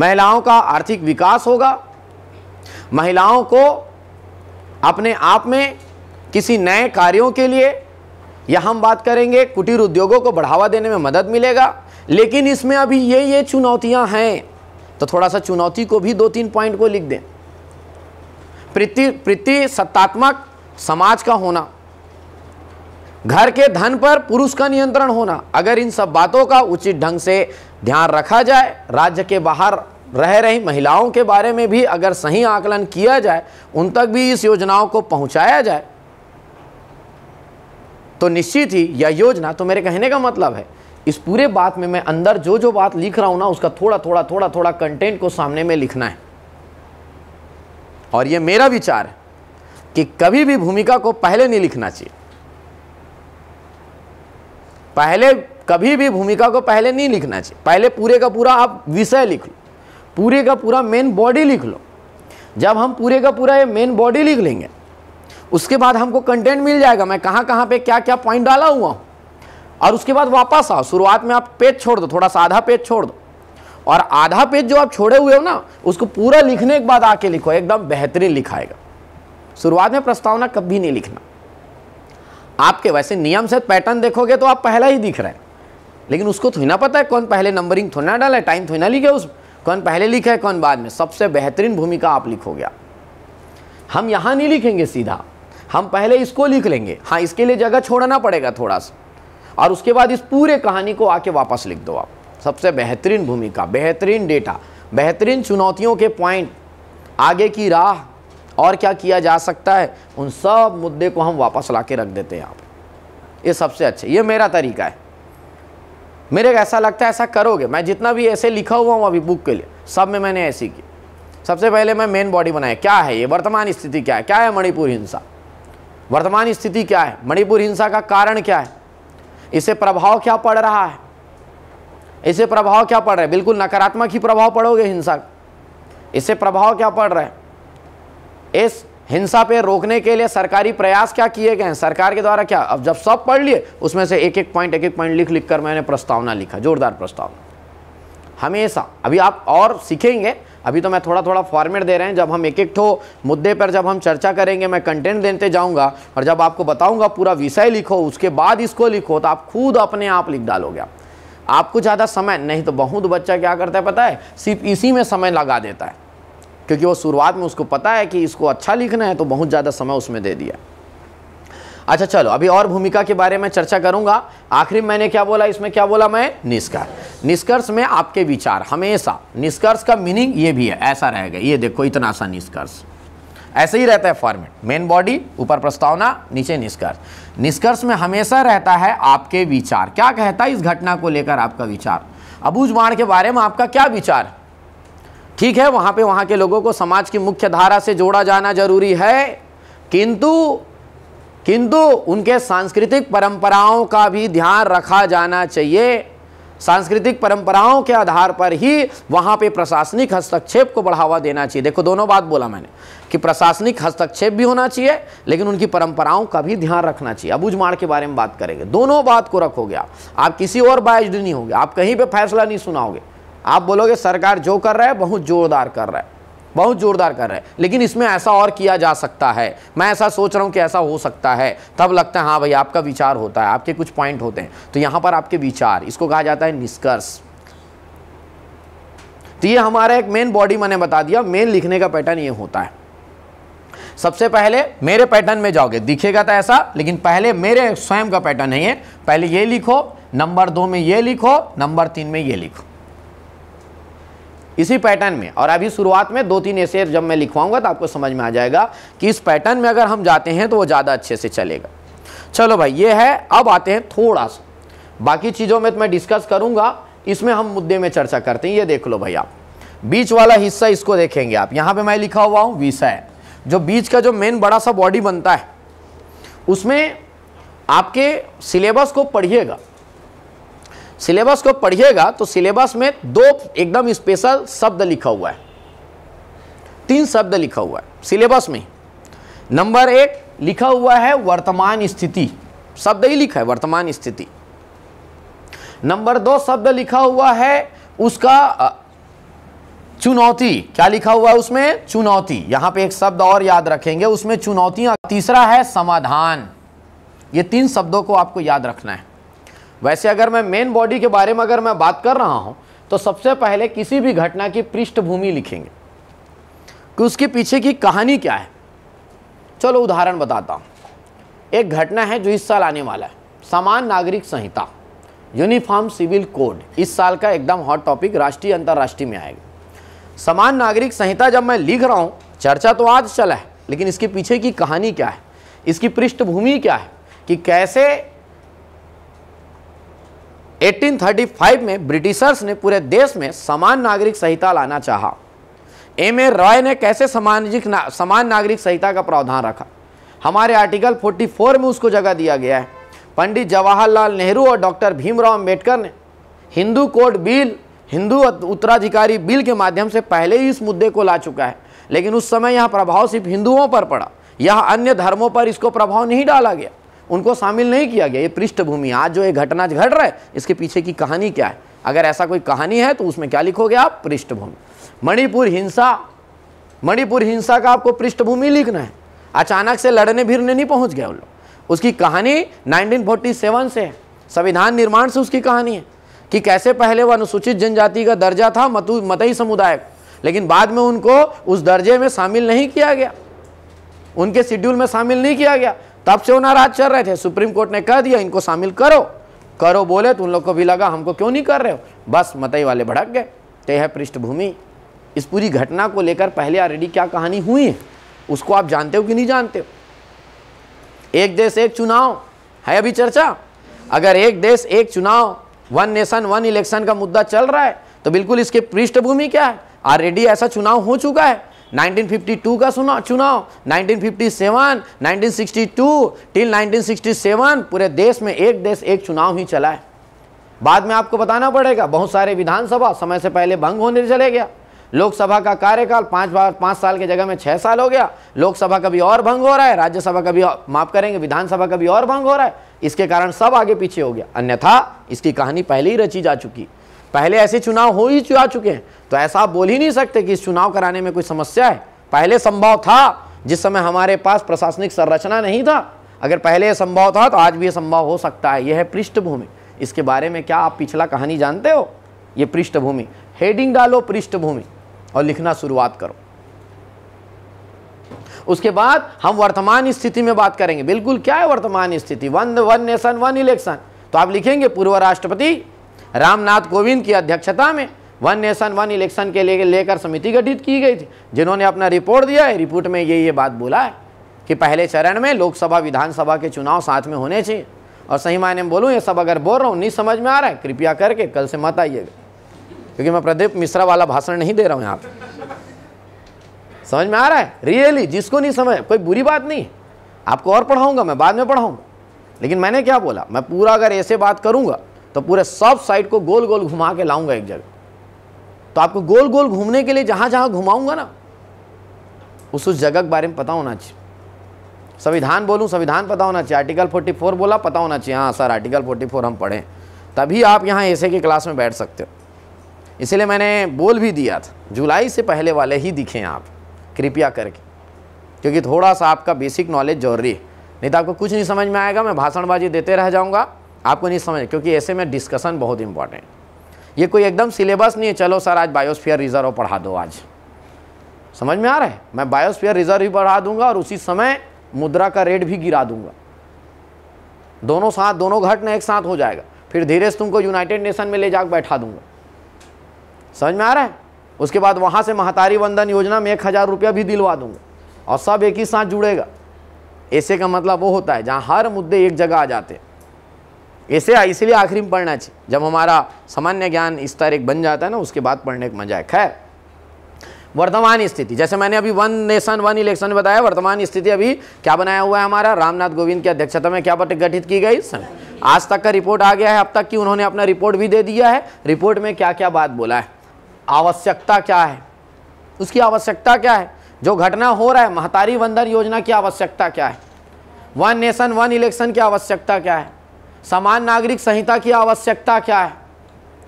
महिलाओं का आर्थिक विकास होगा महिलाओं को अपने आप में किसी नए कार्यों के लिए यह हम बात करेंगे कुटीर उद्योगों को बढ़ावा देने में मदद मिलेगा लेकिन इसमें अभी ये ये चुनौतियां हैं तो थोड़ा सा चुनौती को भी दो तीन पॉइंट को लिख दें प्रति प्रति सत्तात्मक समाज का होना घर के धन पर पुरुष का नियंत्रण होना अगर इन सब बातों का उचित ढंग से ध्यान रखा जाए राज्य के बाहर रह रही महिलाओं के बारे में भी अगर सही आकलन किया जाए उन तक भी इस योजनाओं को पहुंचाया जाए तो निश्चित ही यह योजना तो मेरे कहने का मतलब है इस पूरे बात में मैं अंदर जो जो बात लिख रहा हूं ना उसका थोड़ा थोड़ा थोड़ा थोड़ा कंटेंट को सामने में लिखना है और यह मेरा विचार है कि कभी भी भूमिका को पहले नहीं लिखना चाहिए पहले कभी भी भूमिका को पहले नहीं लिखना चाहिए पहले पूरे का पूरा आप विषय लिख लो पूरे का पूरा मेन बॉडी लिख लो जब हम पूरे का पूरा ये मेन बॉडी लिख लेंगे उसके बाद हमको कंटेंट मिल जाएगा मैं कहाँ कहाँ पे क्या क्या पॉइंट डाला हुआ हूँ और उसके बाद वापस आओ शुरुआत में आप पेज छोड़ दो थोड़ा सा आधा पेज छोड़ दो और आधा पेज जो आप छोड़े हुए हो ना उसको पूरा लिखने के बाद आके लिखो एकदम बेहतरीन लिखाएगा शुरुआत में प्रस्तावना कभी नहीं लिखना आपके वैसे नियम से पैटर्न देखोगे तो आप पहला ही दिख रहा है लेकिन उसको थोड़ी ना पता है कौन पहले नंबरिंग थोड़ी ना डाला है टाइम थोड़ी ना लिखे उस कौन पहले लिखा है कौन बाद में सबसे बेहतरीन भूमिका आप लिखोगे हम यहाँ नहीं लिखेंगे सीधा हम पहले इसको लिख लेंगे हाँ इसके लिए जगह छोड़ना पड़ेगा थोड़ा सा और उसके बाद इस पूरे कहानी को आके वापस लिख दो आप सबसे बेहतरीन भूमिका बेहतरीन डेटा बेहतरीन चुनौतियों के पॉइंट आगे की राह और क्या किया जा सकता है उन सब मुद्दे को हम वापस ला के रख देते हैं यहाँ पर ये सबसे अच्छा ये मेरा तरीका है मेरे को ऐसा लगता है ऐसा करोगे मैं जितना भी ऐसे लिखा हुआ हूँ अभी बुक के लिए सब में मैंने ऐसी की सबसे पहले मैं मेन बॉडी बनाया क्या है ये वर्तमान स्थिति क्या है क्या है मणिपुर हिंसा वर्तमान स्थिति क्या है मणिपुर हिंसा का कारण क्या है इसे प्रभाव क्या पड़ रहा है इसे प्रभाव क्या पड़ रहा है बिल्कुल नकारात्मक ही प्रभाव पड़ोगे हिंसा इससे प्रभाव क्या पड़ रहा है इस हिंसा पे रोकने के लिए सरकारी प्रयास क्या किए गए हैं सरकार के द्वारा क्या अब जब सब पढ़ लिए उसमें से एक एक पॉइंट एक एक पॉइंट लिख लिख कर मैंने प्रस्तावना लिखा जोरदार प्रस्तावना हमेशा अभी आप और सीखेंगे अभी तो मैं थोड़ा थोड़ा फॉर्मेट दे रहे हैं जब हम एक एक ठो मुद्दे पर जब हम चर्चा करेंगे मैं कंटेंट देते जाऊंगा और जब आपको बताऊंगा पूरा विषय लिखो उसके बाद इसको लिखो तो आप खुद अपने आप लिख डालोगे आपको ज़्यादा समय नहीं तो बहुत बच्चा क्या करता है पता है सिर्फ इसी में समय लगा देता है क्योंकि वो शुरुआत में उसको पता है कि इसको अच्छा लिखना है तो बहुत ज़्यादा समय उसमें दे दिया अच्छा चलो अभी और भूमिका के बारे में चर्चा करूंगा आखिर मैंने क्या बोला इसमें क्या बोला मैं निष्कर्ष निष्कर्ष में आपके विचार हमेशा निष्कर्ष का मीनिंग ये भी है ऐसा रहेगा ये देखो इतना सा निष्कर्ष ऐसे ही रहता है फॉर्मेट मेन बॉडी ऊपर प्रस्तावना नीचे निष्कर्ष निष्कर्ष में हमेशा रहता है आपके विचार क्या कहता है इस घटना को लेकर आपका विचार अबूझ के बारे में आपका क्या विचार ठीक है वहाँ पे वहाँ के लोगों को समाज की मुख्य धारा से जोड़ा जाना जरूरी है किंतु किंतु उनके सांस्कृतिक परंपराओं का भी ध्यान रखा जाना चाहिए सांस्कृतिक परंपराओं के आधार पर ही वहाँ पे प्रशासनिक हस्तक्षेप को बढ़ावा देना चाहिए देखो दोनों बात बोला मैंने कि प्रशासनिक हस्तक्षेप भी होना चाहिए लेकिन उनकी परंपराओं का भी ध्यान रखना चाहिए अब उजमाड़ के बारे में बात करेंगे दोनों बात को रखोगे आप किसी और बायस्ड नहीं होगे आप कहीं पर फैसला नहीं सुनाओगे आप बोलोगे सरकार जो कर रहा है बहुत जोरदार कर रहा है बहुत जोरदार कर रहा है लेकिन इसमें ऐसा और किया जा सकता है मैं ऐसा सोच रहा हूं कि ऐसा हो सकता है तब लगता है हाँ भाई आपका विचार होता है आपके कुछ पॉइंट होते हैं तो यहां पर आपके विचार इसको कहा जाता है निष्कर्ष तो ये हमारा एक मेन बॉडी मैंने बता दिया मेन लिखने का पैटर्न ये होता है सबसे पहले मेरे पैटर्न में जाओगे दिखेगा तो ऐसा लेकिन पहले मेरे स्वयं का पैटर्न है ये पहले ये लिखो नंबर दो में ये लिखो नंबर तीन में ये लिखो इसी पैटर्न में और अभी शुरुआत में दो तीन ऐसे जब मैं लिखवाऊंगा तो आपको समझ में आ जाएगा कि इस पैटर्न में अगर हम जाते हैं तो वो ज़्यादा अच्छे से चलेगा चलो भाई ये है अब आते हैं थोड़ा सा बाकी चीज़ों में तो मैं डिस्कस करूँगा इसमें हम मुद्दे में चर्चा करते हैं ये देख लो भाई आप बीच वाला हिस्सा इसको देखेंगे आप यहाँ पर मैं लिखा हुआ हूँ विषय जो बीच का जो मेन बड़ा सा बॉडी बनता है उसमें आपके सिलेबस को पढ़िएगा सिलेबस को पढ़िएगा तो सिलेबस में दो एकदम स्पेशल शब्द लिखा हुआ है तीन शब्द लिखा हुआ है सिलेबस में नंबर एक लिखा हुआ है वर्तमान स्थिति शब्द ही लिखा है वर्तमान स्थिति नंबर दो शब्द लिखा हुआ है उसका चुनौती क्या लिखा हुआ है उसमें चुनौती यहां पे एक शब्द और याद रखेंगे उसमें चुनौतियां तीसरा है समाधान ये तीन शब्दों को आपको याद रखना है वैसे अगर मैं मेन बॉडी के बारे में अगर मैं बात कर रहा हूँ तो सबसे पहले किसी भी घटना की पृष्ठभूमि लिखेंगे कि उसके पीछे की कहानी क्या है चलो उदाहरण बताता हूँ एक घटना है जो इस साल आने वाला है समान नागरिक संहिता यूनिफॉर्म सिविल कोड इस साल का एकदम हॉट टॉपिक राष्ट्रीय अंतर्राष्ट्रीय में आएगा समान नागरिक संहिता जब मैं लिख रहा हूँ चर्चा तो आज चला है लेकिन इसके पीछे की कहानी क्या है इसकी पृष्ठभूमि क्या है कि कैसे 1835 में ब्रिटिशर्स ने पूरे देश में समान नागरिक संहिता लाना चाहा एम ए रॉय ने कैसे सामाजिक ना, समान नागरिक संहिता का प्रावधान रखा हमारे आर्टिकल 44 में उसको जगह दिया गया है पंडित जवाहरलाल नेहरू और डॉक्टर भीमराव अम्बेडकर ने हिंदू कोड बिल हिंदू उत्तराधिकारी बिल के माध्यम से पहले ही इस मुद्दे को ला चुका है लेकिन उस समय यह प्रभाव सिर्फ हिंदुओं पर पड़ा यह अन्य धर्मों पर इसको प्रभाव नहीं डाला गया उनको शामिल नहीं किया गया ये पृष्ठभूमि आज जो ये घटना घट रहा है इसके पीछे की कहानी क्या है अगर ऐसा कोई कहानी है तो उसमें क्या लिखोगे आप पृष्ठभूमि मणिपुर हिंसा मणिपुर हिंसा का आपको पृष्ठभूमि लिखना है अचानक से लड़ने भिड़ने नहीं पहुंच गए उन लोग उसकी कहानी 1947 से है संविधान निर्माण से उसकी कहानी है कि कैसे पहले वो अनुसूचित जनजाति का दर्जा था मतु मतई समुदाय को लेकिन बाद में उनको उस दर्जे में शामिल नहीं किया गया उनके शेड्यूल में शामिल नहीं किया गया तब से वो नाराज चल रहे थे सुप्रीम कोर्ट ने कह दिया इनको शामिल करो करो बोले तो उन लोग को भी लगा हमको क्यों नहीं कर रहे हो बस मतई वाले भड़क गए तो है पृष्ठभूमि इस पूरी घटना को लेकर पहले ऑलरेडी क्या कहानी हुई है उसको आप जानते हो कि नहीं जानते हो एक देश एक चुनाव है अभी चर्चा अगर एक देश एक चुनाव वन नेशन वन इलेक्शन का मुद्दा चल रहा है तो बिल्कुल इसके पृष्ठभूमि क्या है ऑलरेडी ऐसा चुनाव हो चुका है 1952 का सुना चुनाव 1957, 1962 टिल 1967 पूरे देश में एक देश एक चुनाव ही चला है बाद में आपको बताना पड़ेगा बहुत सारे विधानसभा समय से पहले भंग होने चले गया लोकसभा का कार्यकाल पाँच बार पाँच साल के जगह में छः साल हो गया लोकसभा कभी और भंग हो रहा है राज्यसभा कभी माफ करेंगे विधानसभा कभी और भंग हो रहा है इसके कारण सब आगे पीछे हो गया अन्यथा इसकी कहानी पहले ही रची जा चुकी पहले ऐसे चुनाव हो ही चुका चुके हैं तो ऐसा आप बोल ही नहीं सकते कि इस चुनाव कराने में कोई समस्या है पहले संभव था जिस समय हमारे पास प्रशासनिक संरचना नहीं था अगर पहले यह संभव था तो आज भी यह संभव हो सकता है यह है पृष्ठभूमि इसके बारे में क्या आप पिछला कहानी जानते हो यह पृष्ठभूमि हेडिंग डालो पृष्ठभूमि और लिखना शुरुआत करो उसके बाद हम वर्तमान स्थिति में बात करेंगे बिल्कुल क्या है वर्तमान स्थिति one one nation one election तो आप लिखेंगे पूर्व राष्ट्रपति रामनाथ कोविंद की अध्यक्षता में वन नेशन वन इलेक्शन के लिए लेकर समिति गठित की गई थी जिन्होंने अपना रिपोर्ट दिया है रिपोर्ट में ये ये बात बोला है कि पहले चरण में लोकसभा विधानसभा के चुनाव साथ में होने चाहिए और सही मायने में बोलूँ ये सब अगर बोल रहा हूँ नहीं समझ में आ रहा है कृपया करके कल से मत आइएगा क्योंकि मैं प्रदीप मिश्रा वाला भाषण नहीं दे रहा हूँ यहाँ पर समझ में आ रहा है रियली जिसको नहीं समझ कोई बुरी बात नहीं आपको और पढ़ाऊँगा मैं बाद में पढ़ाऊँगा लेकिन मैंने क्या बोला मैं पूरा अगर ऐसे बात करूँगा तो पूरे सब साइड को गोल गोल घुमा के लाऊँगा एक जगह तो आपको गोल गोल घूमने के लिए जहाँ जहाँ घुमाऊँगा ना उस उस जगह के बारे में पता होना चाहिए संविधान बोलूँ संविधान पता होना चाहिए आर्टिकल 44 बोला पता होना चाहिए हाँ सर आर्टिकल 44 हम पढ़ें तभी आप यहाँ ऐसे की क्लास में बैठ सकते हो इसलिए मैंने बोल भी दिया था जुलाई से पहले वाले ही दिखें आप कृपया करके क्योंकि थोड़ा सा आपका बेसिक नॉलेज जरूरी है नहीं तो आपको कुछ नहीं समझ में आएगा मैं भाषणबाजी देते रह जाऊँगा आपको नहीं समझ क्योंकि ऐसे में डिस्कशन बहुत इंपॉर्टेंट ये कोई एकदम सिलेबस नहीं है चलो सर आज बायोस्फीयर रिजर्व पढ़ा दो आज समझ में आ रहा है मैं बायोस्फीयर रिजर्व भी पढ़ा दूंगा और उसी समय मुद्रा का रेट भी गिरा दूंगा दोनों साथ दोनों घटना एक साथ हो जाएगा फिर धीरे से तुमको यूनाइटेड नेशन में ले जाकर बैठा दूंगा समझ में आ रहा है उसके बाद वहाँ से महातारी वंदन योजना में एक हज़ार रुपया भी दिलवा दूंगा और सब एक ही साथ जुड़ेगा ऐसे का मतलब वो होता है जहाँ हर मुद्दे एक जगह आ जाते हैं ऐसे इसलिए आखिरी में पढ़ना चाहिए जब हमारा सामान्य ज्ञान इस तारीख बन जाता है ना उसके बाद पढ़ने का मजा है खैर वर्तमान स्थिति जैसे मैंने अभी वन नेशन वन इलेक्शन बताया वर्तमान स्थिति अभी क्या बनाया हुआ है हमारा रामनाथ गोविंद की अध्यक्षता में क्या गठित की गई आज तक का रिपोर्ट आ गया है अब तक की उन्होंने अपना रिपोर्ट भी दे दिया है रिपोर्ट में क्या क्या बात बोला है आवश्यकता क्या है उसकी आवश्यकता क्या है जो घटना हो रहा है महतारी वंदन योजना की आवश्यकता क्या है वन नेशन वन इलेक्शन की आवश्यकता क्या है समान नागरिक संहिता की आवश्यकता क्या है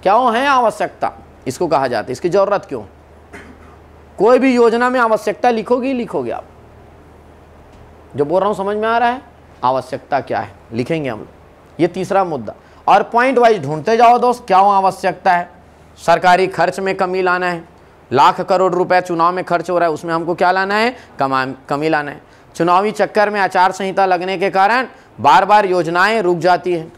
क्या वो है आवश्यकता इसको कहा जाता है इसकी ज़रूरत क्यों कोई भी योजना में आवश्यकता लिखोगी लिखोगे आप जो बोल रहा हूँ समझ में आ रहा है आवश्यकता क्या है लिखेंगे हम लोग ये तीसरा मुद्दा और पॉइंट वाइज ढूंढते जाओ दोस्त क्या आवश्यकता है सरकारी खर्च में कमी लाना है लाख करोड़ रुपए चुनाव में खर्च हो रहा है उसमें हमको क्या लाना है कमा कमी लाना है चुनावी चक्कर में आचार संहिता लगने के कारण बार बार योजनाएं रुक जाती हैं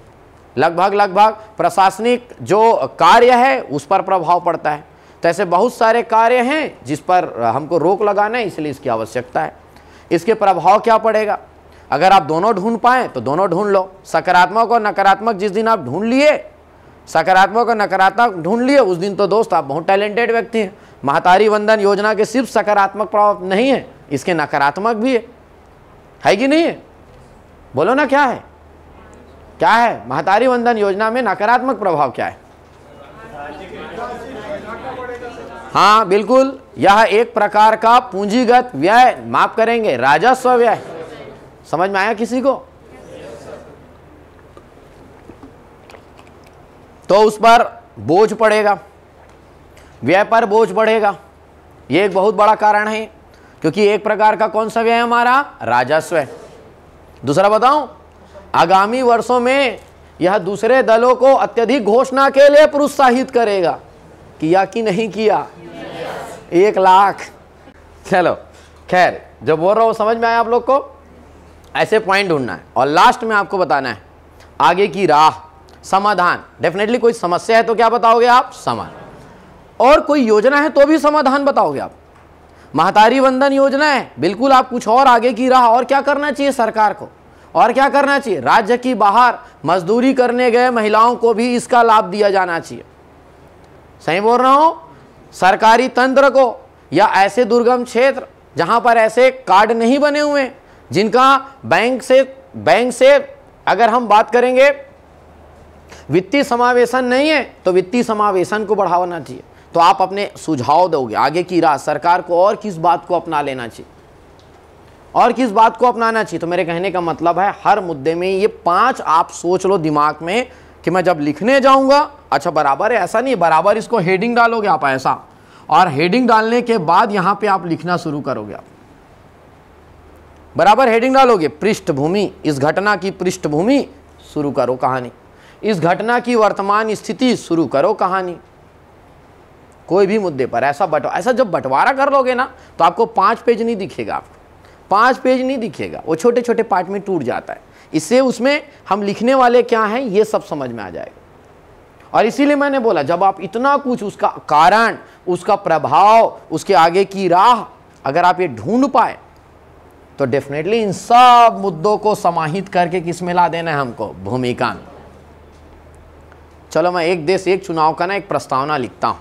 लगभग लगभग प्रशासनिक जो कार्य है उस पर प्रभाव पड़ता है तो ऐसे बहुत सारे कार्य हैं जिस पर हमको रोक लगाना है इसलिए इसकी आवश्यकता है इसके प्रभाव क्या पड़ेगा अगर आप दोनों ढूंढ पाएँ तो दोनों ढूंढ लो सकारात्मक और नकारात्मक जिस दिन आप ढूंढ लिए सकारात्मक और नकारात्मक ढूंढ लिए उस दिन तो दोस्त आप बहुत टैलेंटेड व्यक्ति हैं महातारी वंदन योजना के सिर्फ सकारात्मक प्रभाव नहीं है इसके नकारात्मक भी है है कि नहीं है बोलो ना क्या है क्या है महतारी वंदन योजना में नकारात्मक प्रभाव क्या है हाँ बिल्कुल यह एक प्रकार का पूंजीगत व्यय माफ करेंगे राजस्व व्यय समझ में आया किसी को तो उस पर बोझ पड़ेगा व्यय पर बोझ बढ़ेगा यह एक बहुत बड़ा कारण है क्योंकि एक प्रकार का कौन सा व्यय हमारा राजस्व है दूसरा बताऊं आगामी वर्षों में यह दूसरे दलों को अत्यधिक घोषणा के लिए प्रोत्साहित करेगा किया कि नहीं किया एक लाख चलो खैर जब बोल रहा हूँ समझ में आया आप लोग को ऐसे पॉइंट ढूंढना है और लास्ट में आपको बताना है आगे की राह समाधान डेफिनेटली कोई समस्या है तो क्या बताओगे आप समाधान और कोई योजना है तो भी समाधान बताओगे आप महतारी वंदन योजना है बिल्कुल आप कुछ और आगे की राह और क्या करना चाहिए सरकार को और क्या करना चाहिए राज्य की बाहर मजदूरी करने गए महिलाओं को भी इसका लाभ दिया जाना चाहिए सही बोल रहा हूँ सरकारी तंत्र को या ऐसे दुर्गम क्षेत्र जहाँ पर ऐसे कार्ड नहीं बने हुए जिनका बैंक से बैंक से अगर हम बात करेंगे वित्तीय समावेशन नहीं है तो वित्तीय समावेशन को बढ़ावाना चाहिए तो आप अपने सुझाव दोगे आगे की राह सरकार को और किस बात को अपना लेना चाहिए और किस बात को अपनाना चाहिए तो मेरे कहने का मतलब है हर मुद्दे में ये पांच आप सोच लो दिमाग में कि मैं जब लिखने जाऊंगा अच्छा बराबर है ऐसा नहीं बराबर इसको हेडिंग डालोगे आप ऐसा और हेडिंग डालने के बाद यहाँ पे आप लिखना शुरू करोगे आप बराबर हेडिंग डालोगे पृष्ठभूमि इस घटना की पृष्ठभूमि शुरू करो कहानी इस घटना की वर्तमान स्थिति शुरू करो कहानी कोई भी मुद्दे पर ऐसा बट ऐसा जब बंटवारा कर लोगे ना तो आपको पाँच पेज नहीं दिखेगा आपको पाँच पेज नहीं दिखेगा वो छोटे छोटे पार्ट में टूट जाता है इससे उसमें हम लिखने वाले क्या हैं ये सब समझ में आ जाएगा और इसीलिए मैंने बोला जब आप इतना कुछ उसका कारण उसका प्रभाव उसके आगे की राह अगर आप ये ढूंढ पाए तो डेफिनेटली इन सब मुद्दों को समाहित करके किस में ला देना है हमको भूमिका में चलो मैं एक देश एक चुनाव का ना एक प्रस्तावना लिखता हूँ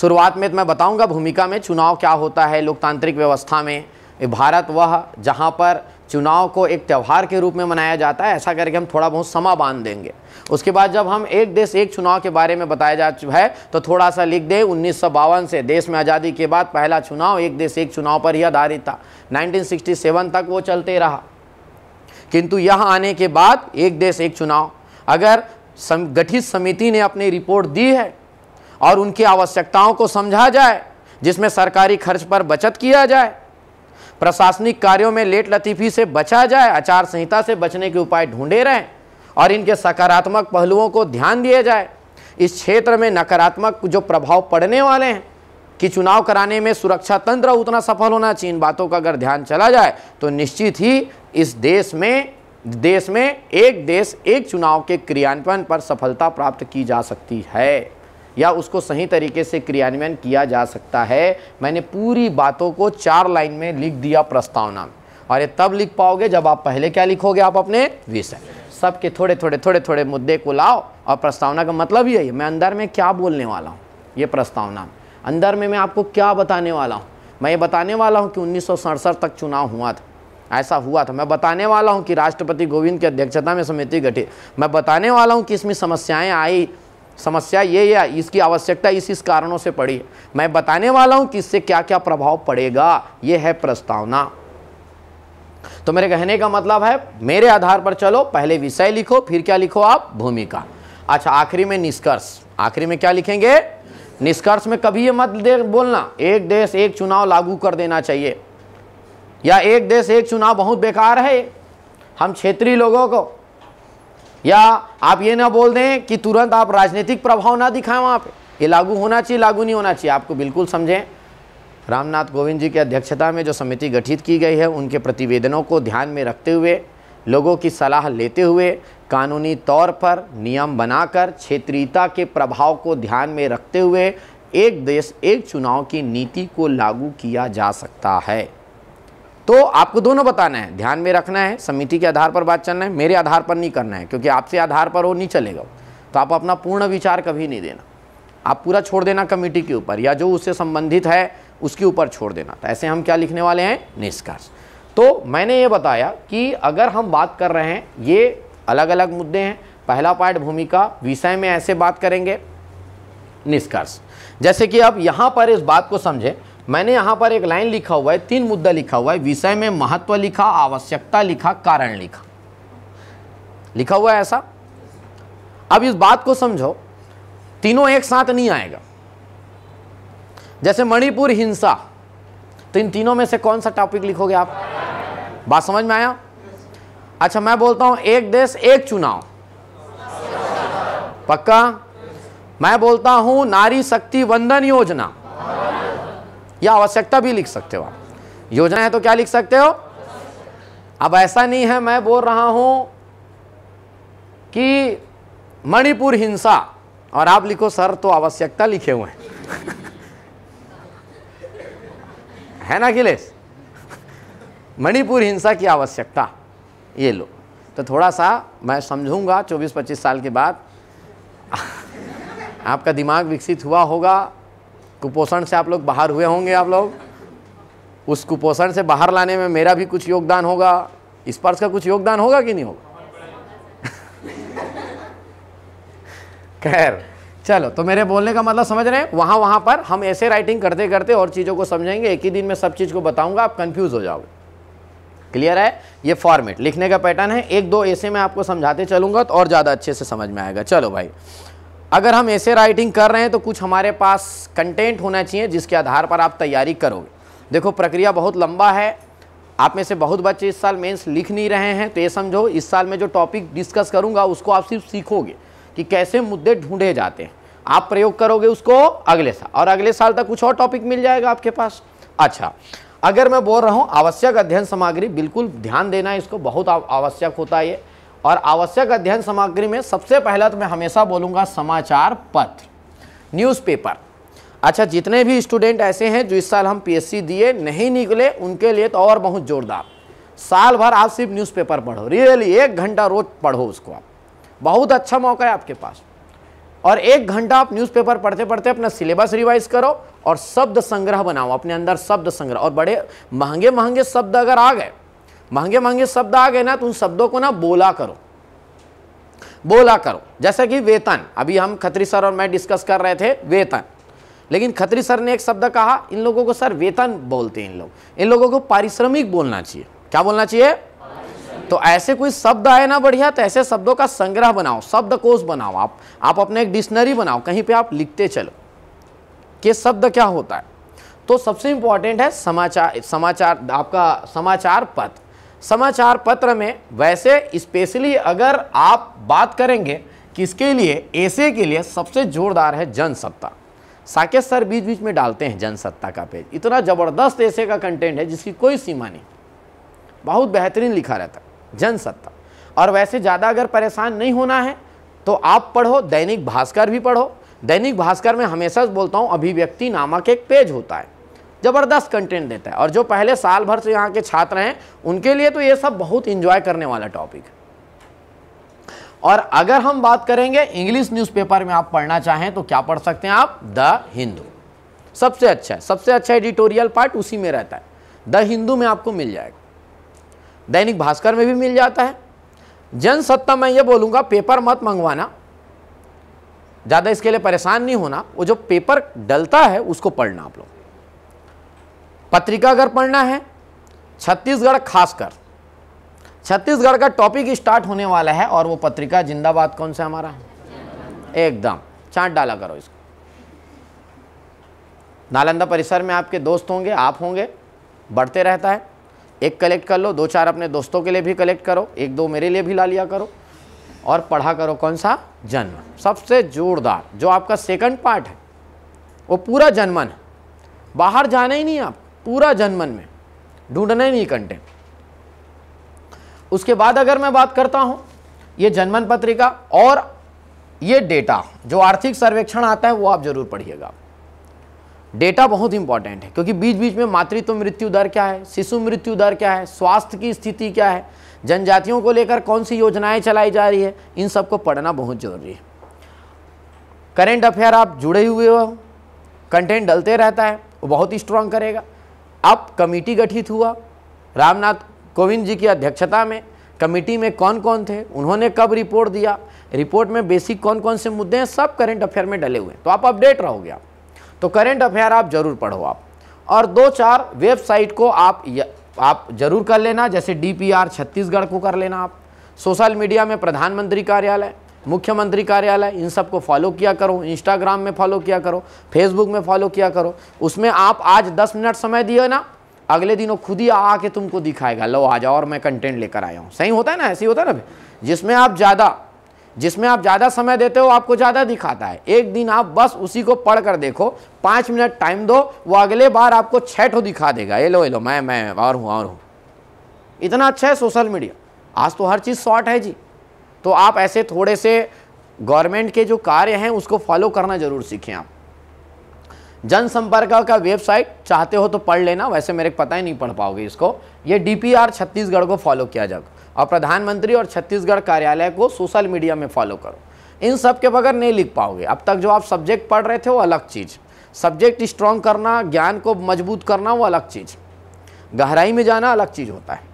शुरुआत में तो मैं बताऊंगा भूमिका में चुनाव क्या होता है लोकतांत्रिक व्यवस्था में भारत वह जहां पर चुनाव को एक त्यौहार के रूप में मनाया जाता है ऐसा करके हम थोड़ा बहुत समा बांध देंगे उसके बाद जब हम एक देश एक चुनाव के बारे में बताया जा है तो थोड़ा सा लिख दें उन्नीस से देश में आज़ादी के बाद पहला चुनाव एक देश एक चुनाव पर ही आधारित था नाइनटीन तक वो चलते रहा किंतु यह आने के बाद एक देश एक चुनाव अगर सम, गठित समिति ने अपनी रिपोर्ट दी है और उनकी आवश्यकताओं को समझा जाए जिसमें सरकारी खर्च पर बचत किया जाए प्रशासनिक कार्यों में लेट लतीफ़ी से बचा जाए आचार संहिता से बचने के उपाय ढूंढे रहें और इनके सकारात्मक पहलुओं को ध्यान दिया जाए इस क्षेत्र में नकारात्मक जो प्रभाव पड़ने वाले हैं कि चुनाव कराने में सुरक्षा तंत्र उतना सफल होना चाहिए इन बातों का अगर ध्यान चला जाए तो निश्चित ही इस देश में देश में एक देश एक चुनाव के क्रियान्वयन पर सफलता प्राप्त की जा सकती है या उसको सही तरीके से क्रियान्वयन किया जा सकता है मैंने पूरी बातों को चार लाइन में लिख दिया प्रस्तावना में और ये तब लिख पाओगे जब आप पहले क्या लिखोगे आप अपने विषय सबके थोड़े थोड़े थोड़े थोड़े मुद्दे को लाओ और प्रस्तावना का मतलब यही है मैं अंदर में क्या बोलने वाला हूँ ये प्रस्तावना अंदर में मैं आपको क्या बताने वाला हूँ मैं ये बताने वाला हूँ कि उन्नीस तक चुनाव हुआ था ऐसा हुआ था मैं बताने वाला हूँ कि राष्ट्रपति गोविंद की अध्यक्षता में समिति गठित मैं बताने वाला हूँ कि इसमें समस्याएं आई समस्या ये या इसकी आवश्यकता इस इस कारणों से पड़ी है मैं बताने वाला हूं कि इससे क्या क्या प्रभाव पड़ेगा यह है प्रस्तावना तो मेरे कहने का मतलब है मेरे आधार पर चलो पहले विषय लिखो फिर क्या लिखो आप भूमिका अच्छा आखिरी में निष्कर्ष आखिरी में क्या लिखेंगे निष्कर्ष में कभी ये मत दे बोलना एक देश एक चुनाव लागू कर देना चाहिए या एक देश एक चुनाव बहुत बेकार है हम क्षेत्रीय लोगों को या आप ये ना बोल दें कि तुरंत आप राजनीतिक प्रभाव ना दिखाएं वहाँ पे ये लागू होना चाहिए लागू नहीं होना चाहिए आपको बिल्कुल समझें रामनाथ कोविंद जी की अध्यक्षता में जो समिति गठित की गई है उनके प्रतिवेदनों को ध्यान में रखते हुए लोगों की सलाह लेते हुए कानूनी तौर पर नियम बनाकर क्षेत्रीयता के प्रभाव को ध्यान में रखते हुए एक देश एक चुनाव की नीति को लागू किया जा सकता है तो आपको दोनों बताना है ध्यान में रखना है समिति के आधार पर बात चलना है मेरे आधार पर नहीं करना है क्योंकि आपसे आधार पर वो नहीं चलेगा तो आप अपना पूर्ण विचार कभी नहीं देना आप पूरा छोड़ देना कमेटी के ऊपर या जो उससे संबंधित है उसके ऊपर छोड़ देना तो ऐसे हम क्या लिखने वाले हैं निष्कर्ष तो मैंने ये बताया कि अगर हम बात कर रहे हैं ये अलग अलग मुद्दे हैं पहला पाठ भूमिका विषय में ऐसे बात करेंगे निष्कर्ष जैसे कि अब यहाँ पर इस बात को समझें मैंने यहाँ पर एक लाइन लिखा हुआ है तीन मुद्दा लिखा हुआ है विषय में महत्व लिखा आवश्यकता लिखा कारण लिखा लिखा हुआ है ऐसा अब इस बात को समझो तीनों एक साथ नहीं आएगा जैसे मणिपुर हिंसा तो इन तीनों में से कौन सा टॉपिक लिखोगे आप बात समझ में आया अच्छा मैं बोलता हूं एक देश एक चुनाव पक्का मैं बोलता हूं नारी शक्ति वंदन योजना या आवश्यकता भी लिख सकते हो आप योजना है तो क्या लिख सकते हो अब ऐसा नहीं है मैं बोल रहा हूं कि मणिपुर हिंसा और आप लिखो सर तो आवश्यकता लिखे हुए हैं [LAUGHS] है ना अखिलेश मणिपुर हिंसा की आवश्यकता ये लो तो थोड़ा सा मैं समझूंगा 24-25 साल के बाद [LAUGHS] आपका दिमाग विकसित हुआ होगा कुपोषण से आप लोग बाहर हुए होंगे आप लोग उस कुपोषण से बाहर लाने में मेरा भी कुछ योगदान होगा इस पर्स का कुछ योगदान होगा कि नहीं होगा [LAUGHS] खैर चलो तो मेरे बोलने का मतलब समझ रहे हैं वहाँ वहाँ पर हम ऐसे राइटिंग करते करते और चीज़ों को समझेंगे एक ही दिन में सब चीज़ को बताऊंगा आप कंफ्यूज हो जाओगे क्लियर है ये फॉर्मेट लिखने का पैटर्न है एक दो ऐसे में आपको समझाते चलूंगा तो और ज़्यादा अच्छे से समझ में आएगा चलो भाई अगर हम ऐसे राइटिंग कर रहे हैं तो कुछ हमारे पास कंटेंट होना चाहिए जिसके आधार पर आप तैयारी करोगे देखो प्रक्रिया बहुत लंबा है आप में से बहुत बच्चे इस साल मेंस लिख नहीं रहे हैं तो ये समझो इस साल में जो टॉपिक डिस्कस करूंगा उसको आप सिर्फ सीखोगे कि कैसे मुद्दे ढूंढे जाते हैं आप प्रयोग करोगे उसको अगले साल और अगले साल तक कुछ और टॉपिक मिल जाएगा आपके पास अच्छा अगर मैं बोल रहा हूँ आवश्यक अध्ययन सामग्री बिल्कुल ध्यान देना है इसको बहुत आवश्यक होता है और आवश्यक अध्ययन सामग्री में सबसे पहला तो मैं हमेशा बोलूँगा समाचार पत्र न्यूज़पेपर अच्छा जितने भी स्टूडेंट ऐसे हैं जो इस साल हम पीएससी दिए नहीं निकले उनके लिए तो और बहुत जोरदार साल भर आप सिर्फ न्यूज़पेपर पढ़ो रियली एक घंटा रोज पढ़ो उसको आप बहुत अच्छा मौका है आपके पास और एक घंटा आप न्यूज़पेपर पढ़ते पढ़ते अपना सिलेबस रिवाइज करो और शब्द संग्रह बनाओ अपने अंदर शब्द संग्रह और बड़े महंगे महंगे शब्द अगर आ गए महंगे महंगे शब्द आ गए ना तो उन शब्दों को ना बोला करो बोला करो जैसा कि वेतन अभी हम खत्री सर और मैं डिस्कस कर रहे थे वेतन लेकिन खत्री सर ने एक शब्द कहा इन लोगों को सर वेतन बोलते हैं इन लोग इन लोगों को पारिश्रमिक बोलना चाहिए क्या बोलना चाहिए तो ऐसे कोई शब्द आए ना बढ़िया तो ऐसे शब्दों का संग्रह बनाओ शब्द कोश बनाओ आप आप अपने एक डिक्शनरी बनाओ कहीं पे आप लिखते चलो कि शब्द क्या होता है तो सबसे इंपॉर्टेंट है समाचार समाचार आपका समाचार पत्र समाचार पत्र में वैसे स्पेशली अगर आप बात करेंगे किसके लिए ऐसे के लिए सबसे जोरदार है जनसत्ता साकेत सर बीच बीच में डालते हैं जनसत्ता का पेज इतना ज़बरदस्त ऐसे का कंटेंट है जिसकी कोई सीमा नहीं बहुत बेहतरीन लिखा रहता है जनसत्ता और वैसे ज़्यादा अगर परेशान नहीं होना है तो आप पढ़ो दैनिक भास्कर भी पढ़ो दैनिक भास्कर में हमेशा बोलता हूँ अभिव्यक्ति नामक एक पेज होता है ज़बरदस्त कंटेंट देता है और जो पहले साल भर से यहाँ के छात्र हैं उनके लिए तो ये सब बहुत इंजॉय करने वाला टॉपिक है और अगर हम बात करेंगे इंग्लिश न्यूज़पेपर में आप पढ़ना चाहें तो क्या पढ़ सकते हैं आप द हिंदू सबसे अच्छा है सबसे अच्छा एडिटोरियल पार्ट उसी में रहता है द हिंदू में आपको मिल जाएगा दैनिक भास्कर में भी मिल जाता है जनसत्ता मैं ये बोलूँगा पेपर मत मंगवाना ज़्यादा इसके लिए परेशान नहीं होना वो जो पेपर डलता है उसको पढ़ना आप लोग पत्रिका अगर पढ़ना है छत्तीसगढ़ खासकर छत्तीसगढ़ का टॉपिक स्टार्ट होने वाला है और वो पत्रिका जिंदाबाद कौन सा हमारा एकदम चाट डाला करो इसको नालंदा परिसर में आपके दोस्त होंगे आप होंगे बढ़ते रहता है एक कलेक्ट कर लो दो चार अपने दोस्तों के लिए भी कलेक्ट करो एक दो मेरे लिए भी ला लिया करो और पढ़ा करो कौन सा जन्म सबसे जोरदार जो आपका सेकंड पार्ट है वो पूरा जन्मन है बाहर जाना ही नहीं आप पूरा जनमन में ढूंढना ही नहीं कंटेंट उसके बाद अगर मैं बात करता हूं ये जनमन पत्रिका और ये डेटा जो आर्थिक सर्वेक्षण आता है वो आप जरूर पढ़िएगा डेटा बहुत इंपॉर्टेंट है क्योंकि बीच बीच में मातृत्व मृत्यु दर क्या है शिशु मृत्यु दर क्या है स्वास्थ्य की स्थिति क्या है जनजातियों को लेकर कौन सी योजनाएं चलाई जा रही है इन सबको पढ़ना बहुत जरूरी है करेंट अफेयर आप जुड़े हुए हो कंटेंट डलते रहता है वो बहुत ही स्ट्रांग करेगा अब कमेटी गठित हुआ रामनाथ कोविंद जी की अध्यक्षता में कमेटी में कौन कौन थे उन्होंने कब रिपोर्ट दिया रिपोर्ट में बेसिक कौन कौन से मुद्दे हैं सब करेंट अफेयर में डले हुए हैं तो आप अपडेट रहोगे आप तो करेंट अफेयर आप जरूर पढ़ो आप और दो चार वेबसाइट को आप य, आप जरूर कर लेना जैसे डी पी आर छत्तीसगढ़ को कर लेना आप सोशल मीडिया में प्रधानमंत्री कार्यालय मुख्यमंत्री कार्यालय इन सबको फॉलो किया करो इंस्टाग्राम में फॉलो किया करो फेसबुक में फॉलो किया करो उसमें आप आज दस मिनट समय दिए ना अगले दिनों खुद ही आके तुमको दिखाएगा लो आ जाओ और मैं कंटेंट लेकर आया हूँ सही होता है ना ऐसे ही होता है ना जिसमें आप ज़्यादा जिसमें आप ज़्यादा समय देते हो आपको ज़्यादा दिखाता है एक दिन आप बस उसी को पढ़ कर देखो पाँच मिनट टाइम दो वो अगले बार आपको छः दिखा देगा ये लो ये लो मैं मैं और हूँ और हूँ इतना अच्छा है सोशल मीडिया आज तो हर चीज़ शॉर्ट है जी तो आप ऐसे थोड़े से गवर्नमेंट के जो कार्य हैं उसको फॉलो करना ज़रूर सीखें आप जनसंपर्क का वेबसाइट चाहते हो तो पढ़ लेना वैसे मेरे को पता ही नहीं पढ़ पाओगे इसको ये डीपीआर छत्तीसगढ़ को फॉलो किया जाओ और प्रधानमंत्री और छत्तीसगढ़ कार्यालय को सोशल मीडिया में फॉलो करो इन सब के बगैर नहीं लिख पाओगे अब तक जो आप सब्जेक्ट पढ़ रहे थे वो अलग चीज़ सब्जेक्ट स्ट्रॉन्ग करना ज्ञान को मजबूत करना वो अलग चीज़ गहराई में जाना अलग चीज़ होता है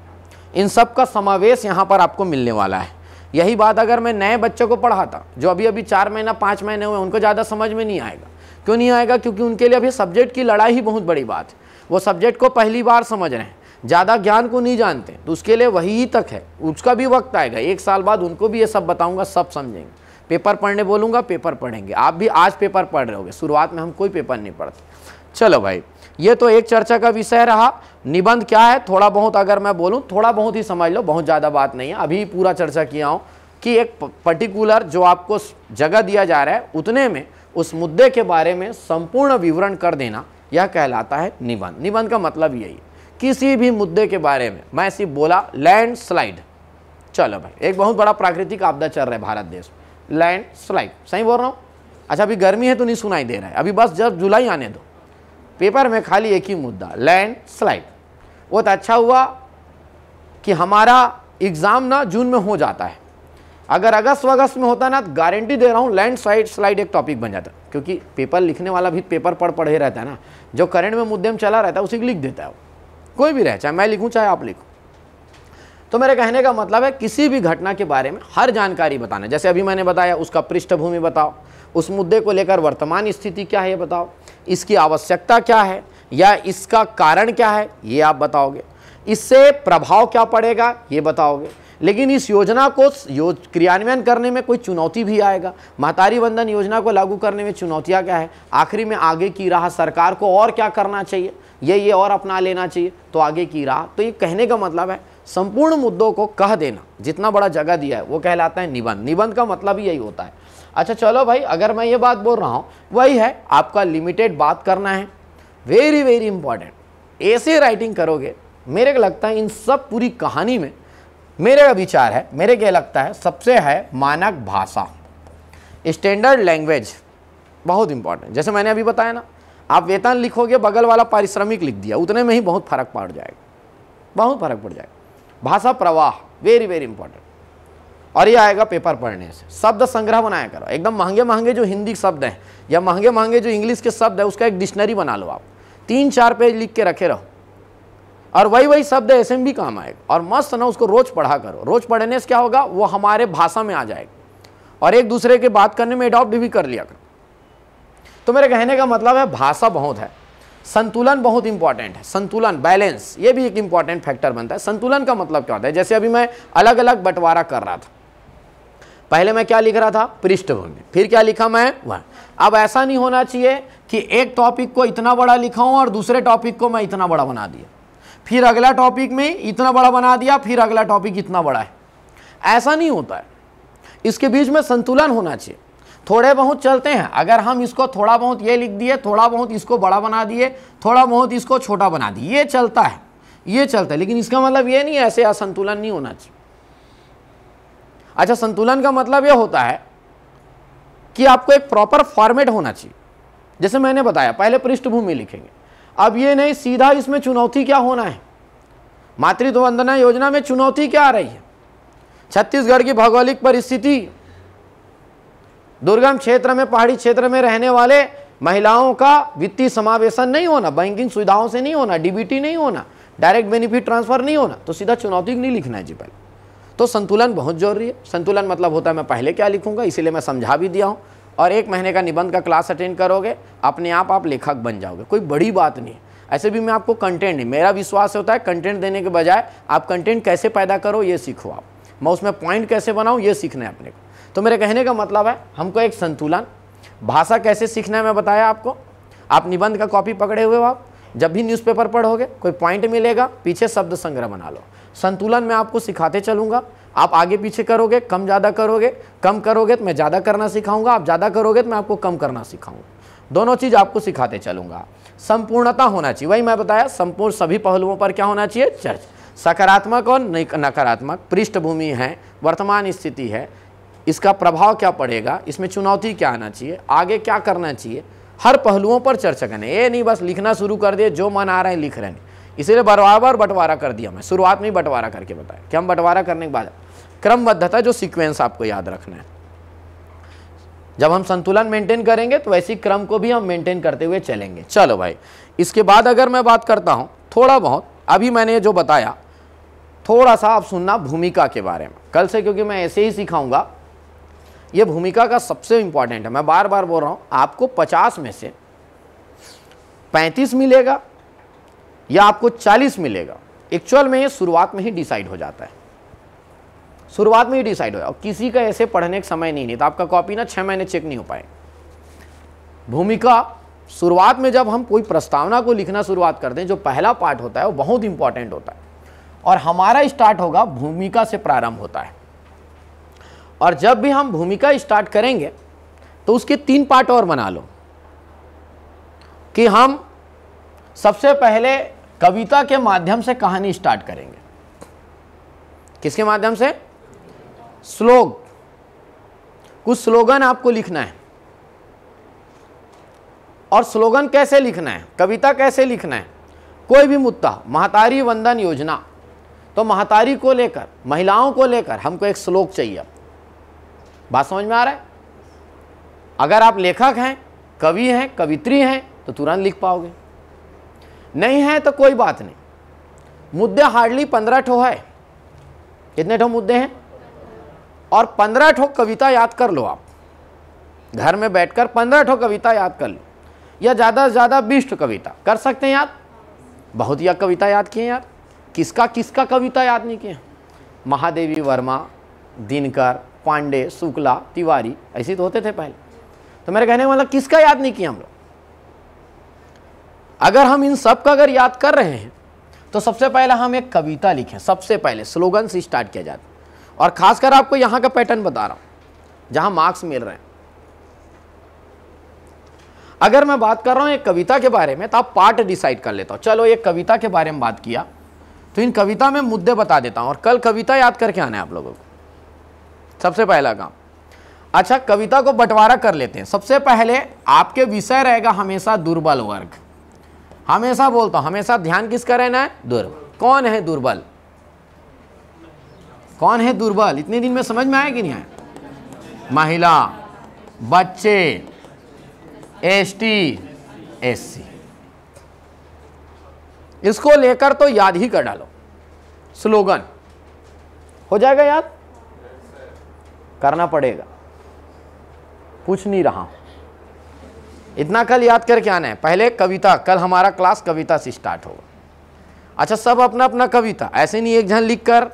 इन सब का समावेश यहाँ पर आपको मिलने वाला है यही बात अगर मैं नए बच्चों को पढ़ाता जो अभी अभी चार महीना पाँच महीने हुए उनको ज़्यादा समझ में नहीं आएगा क्यों नहीं आएगा क्योंकि उनके लिए अभी सब्जेक्ट की लड़ाई ही बहुत बड़ी बात है वो सब्जेक्ट को पहली बार समझ रहे हैं ज़्यादा ज्ञान को नहीं जानते तो उसके लिए वही ही तक है उसका भी वक्त आएगा एक साल बाद उनको भी ये सब बताऊँगा सब समझेंगे पेपर पढ़ने बोलूँगा पेपर पढ़ेंगे आप भी आज पेपर पढ़ रहे होगे शुरुआत में हम कोई पेपर नहीं पढ़ते चलो भाई ये तो एक चर्चा का विषय रहा निबंध क्या है थोड़ा बहुत अगर मैं बोलूँ थोड़ा बहुत ही समझ लो बहुत ज़्यादा बात नहीं है अभी पूरा चर्चा किया हूँ कि एक पर्टिकुलर जो आपको जगह दिया जा रहा है उतने में उस मुद्दे के बारे में संपूर्ण विवरण कर देना यह कहलाता है निबंध निबंध का मतलब यही किसी भी मुद्दे के बारे में मैं सिर्फ बोला लैंड स्लाइड चलो भाई एक बहुत बड़ा प्राकृतिक आपदा चल रहा है भारत देश में लैंड स्लाइड सही बोल रहा हूँ अच्छा अभी गर्मी है तो नहीं सुनाई दे रहा है अभी बस जब जुलाई आने दो पेपर में खाली एक ही मुद्दा लैंड स्लाइड वो तो अच्छा हुआ कि हमारा एग्ज़ाम ना जून में हो जाता है अगर अगस्त वगस्त में होता ना तो गारंटी दे रहा हूँ लैंड स्लाइड स्लाइड एक टॉपिक बन जाता क्योंकि पेपर लिखने वाला भी पेपर पढ़ पढ़े रहता है ना जो करंट में मुद्दे में चला रहता है उसी को लिख देता है वो कोई भी रहे चाहे मैं लिखूँ चाहे आप लिखूँ तो मेरे कहने का मतलब है किसी भी घटना के बारे में हर जानकारी बताना जैसे अभी मैंने बताया उसका पृष्ठभूमि बताओ उस मुद्दे को लेकर वर्तमान स्थिति क्या है ये बताओ इसकी आवश्यकता क्या है या इसका कारण क्या है ये आप बताओगे इससे प्रभाव क्या पड़ेगा ये बताओगे लेकिन इस योजना को योज क्रियान्वयन करने में कोई चुनौती भी आएगा महतारी बंधन योजना को लागू करने में चुनौतियाँ क्या है आखिरी में आगे की राह सरकार को और क्या करना चाहिए ये ये और अपना लेना चाहिए तो आगे की राह तो ये कहने का मतलब है संपूर्ण मुद्दों को कह देना जितना बड़ा जगह दिया है वो कहलाता है निबंध निबंध का मतलब ही यही होता है अच्छा चलो भाई अगर मैं ये बात बोल रहा हूँ वही है आपका लिमिटेड बात करना है वेरी वेरी इंपॉर्टेंट ऐसे राइटिंग करोगे मेरे को लगता है इन सब पूरी कहानी में मेरे का विचार है मेरे क्या लगता है सबसे है मानक भाषा स्टैंडर्ड लैंग्वेज बहुत इंपॉर्टेंट जैसे मैंने अभी बताया ना आप वेतन लिखोगे बगल वाला पारिश्रमिक लिख दिया उतने में ही बहुत फर्क पड़ जाएगा बहुत फर्क पड़ जाएगा भाषा प्रवाह वेरी वेरी इंपॉर्टेंट और ये आएगा पेपर पढ़ने से शब्द संग्रह बनाया करो एकदम महंगे महंगे जो हिंदी शब्द हैं या महंगे महंगे जो इंग्लिश के शब्द हैं उसका एक डिक्शनरी बना लो आप तीन चार पेज लिख के रखे रहो और वही वही शब्द में भी काम आएगा और मस्त ना उसको रोज़ पढ़ा करो रोज़ पढ़ने से क्या होगा वो हमारे भाषा में आ जाएगा और एक दूसरे के बात करने में अडॉप्ट भी कर लिया करो तो मेरे कहने का मतलब है भाषा बहुत है संतुलन बहुत इंपॉर्टेंट है संतुलन बैलेंस ये भी एक इंपॉर्टेंट फैक्टर बनता है संतुलन का मतलब क्या होता है जैसे अभी मैं अलग अलग बंटवारा कर रहा था पहले मैं क्या लिख रहा था पृष्ठभूमि फिर क्या लिखा मैं वन अब ऐसा नहीं होना चाहिए कि एक टॉपिक को इतना बड़ा लिखा हूँ और दूसरे टॉपिक को मैं इतना बड़ा बना दिया फिर अगला टॉपिक में इतना बड़ा बना दिया फिर अगला टॉपिक इतना बड़ा है ऐसा नहीं होता है इसके बीच में संतुलन होना चाहिए थोड़े बहुत चलते हैं अगर हम इसको थोड़ा बहुत ये लिख दिए थोड़ा बहुत इसको बड़ा बना दिए थोड़ा बहुत इसको छोटा बना दिए ये चलता है ये चलता है लेकिन इसका मतलब ये नहीं है ऐसे असंतुलन नहीं होना चाहिए अच्छा संतुलन का मतलब यह होता है कि आपको एक प्रॉपर फॉर्मेट होना चाहिए जैसे मैंने बताया पहले पृष्ठभूमि लिखेंगे अब ये नहीं सीधा इसमें चुनौती क्या होना है मातृत्व वंदना योजना में चुनौती क्या आ रही है छत्तीसगढ़ की भौगोलिक परिस्थिति दुर्गम क्षेत्र में पहाड़ी क्षेत्र में रहने वाले महिलाओं का वित्तीय समावेशन नहीं होना बैंकिंग सुविधाओं से नहीं होना डीबीटी नहीं होना डायरेक्ट बेनिफिट ट्रांसफर नहीं होना तो सीधा चुनौती नहीं लिखना है जी पहले तो संतुलन बहुत जरूरी है संतुलन मतलब होता है मैं पहले क्या लिखूँगा इसीलिए मैं समझा भी दिया हूँ और एक महीने का निबंध का क्लास अटेंड करोगे अपने आप आप लेखक बन जाओगे कोई बड़ी बात नहीं है ऐसे भी मैं आपको कंटेंट नहीं मेरा विश्वास होता है कंटेंट देने के बजाय आप कंटेंट कैसे पैदा करो ये सीखो आप मैं उसमें पॉइंट कैसे बनाऊँ ये सीखना है अपने को तो मेरे कहने का मतलब है हमको एक संतुलन भाषा कैसे सीखना है मैं बताया आपको आप निबंध का कॉपी पकड़े हुए हो आप जब भी न्यूज़पेपर पढ़ोगे कोई पॉइंट मिलेगा पीछे शब्द संग्रह बना लो संतुलन में आपको सिखाते चलूंगा आप आगे पीछे करोगे कम ज़्यादा करोगे कम करोगे तो मैं ज़्यादा करना सिखाऊंगा आप ज़्यादा करोगे तो मैं आपको कम करना सिखाऊंगा दोनों चीज़ आपको सिखाते चलूंगा संपूर्णता होना चाहिए वही मैं बताया संपूर्ण सभी पहलुओं पर क्या होना चाहिए चर्च सकारात्मक और नकारात्मक पृष्ठभूमि है वर्तमान स्थिति है इसका प्रभाव क्या पड़ेगा इसमें चुनौती क्या आना चाहिए आगे क्या करना चाहिए हर पहलुओं पर चर्चा करने ये नहीं बस लिखना शुरू कर दिए जो मन आ रहे हैं लिख रहे हैं इसलिए बराबर बंटवारा कर दिया मैं शुरुआत में ही बंटवारा करके बताया कि हम बंटवारा करने के बाद क्रमबद्धता जो सीक्वेंस आपको याद रखना है जब हम संतुलन मेंटेन करेंगे तो वैसी क्रम को भी हम मेंटेन करते हुए चलेंगे चलो भाई इसके बाद अगर मैं बात करता हूँ थोड़ा बहुत अभी मैंने जो बताया थोड़ा सा आप सुनना भूमिका के बारे में कल से क्योंकि मैं ऐसे ही सिखाऊंगा ये भूमिका का सबसे इंपॉर्टेंट है मैं बार बार बोल रहा हूँ आपको पचास में से पैंतीस मिलेगा या आपको 40 मिलेगा एक्चुअल में ये शुरुआत में ही डिसाइड हो जाता है शुरुआत में ही डिसाइड हो जाए किसी का ऐसे पढ़ने का समय नहीं नहीं तो आपका कॉपी ना छः महीने चेक नहीं हो पाए भूमिका शुरुआत में जब हम कोई प्रस्तावना को लिखना शुरुआत कर दें जो पहला पार्ट होता है वो बहुत इंपॉर्टेंट होता है और हमारा स्टार्ट होगा भूमिका से प्रारंभ होता है और जब भी हम भूमिका स्टार्ट करेंगे तो उसके तीन पार्ट और बना लो कि हम सबसे पहले कविता के माध्यम से कहानी स्टार्ट करेंगे किसके माध्यम से स्लोग कुछ स्लोगन आपको लिखना है और स्लोगन कैसे लिखना है कविता कैसे लिखना है कोई भी मुद्दा महातारी वंदन योजना तो महातारी को लेकर महिलाओं को लेकर हमको एक श्लोक चाहिए बात समझ में आ रहा है अगर आप लेखक हैं कवि हैं कवित्री हैं तो तुरंत लिख पाओगे नहीं है तो कोई बात नहीं मुद्दे हार्डली पंद्रह ठो है कितने ठो मुद्दे हैं और पंद्रह ठो कविता याद कर लो आप घर में बैठकर पंद्रह ठो कविता याद कर लो या ज़्यादा से ज़्यादा बीस ठो कविता कर सकते हैं याद बहुत या कविता याद किए यार किसका किसका कविता याद नहीं किए महादेवी वर्मा दिनकर पांडे शुक्ला तिवारी ऐसे तो होते थे पहले तो मेरे कहने का मतलब किसका याद नहीं किया हम लोग अगर हम इन सब का अगर याद कर रहे हैं तो सबसे पहले हम एक कविता लिखें सबसे पहले स्लोगन से स्टार्ट किया जाता है और खासकर आपको यहाँ का पैटर्न बता रहा हूँ जहां मार्क्स मिल रहे हैं अगर मैं बात कर रहा हूँ एक कविता के बारे में तो आप पार्ट डिसाइड कर लेता हूँ चलो एक कविता के बारे में बात किया तो इन कविता में मुद्दे बता देता हूँ और कल कविता याद करके आना है आप लोगों को सबसे पहला काम अच्छा कविता को बंटवारा कर लेते हैं सबसे पहले आपके विषय रहेगा हमेशा दुर्बल वर्ग हमेशा बोलता हूँ हमेशा ध्यान किसका रहना है दुर्बल कौन है दुर्बल कौन है दुर्बल इतने दिन में समझ में आया कि नहीं आया महिला बच्चे एस टी एस सी इसको लेकर तो याद ही कर डालो स्लोगन हो जाएगा याद करना पड़ेगा पूछ नहीं रहा हूं इतना कल याद करके आना है पहले कविता कल हमारा क्लास कविता से स्टार्ट होगा अच्छा सब अपना अपना कविता ऐसे नहीं एक जन लिख कर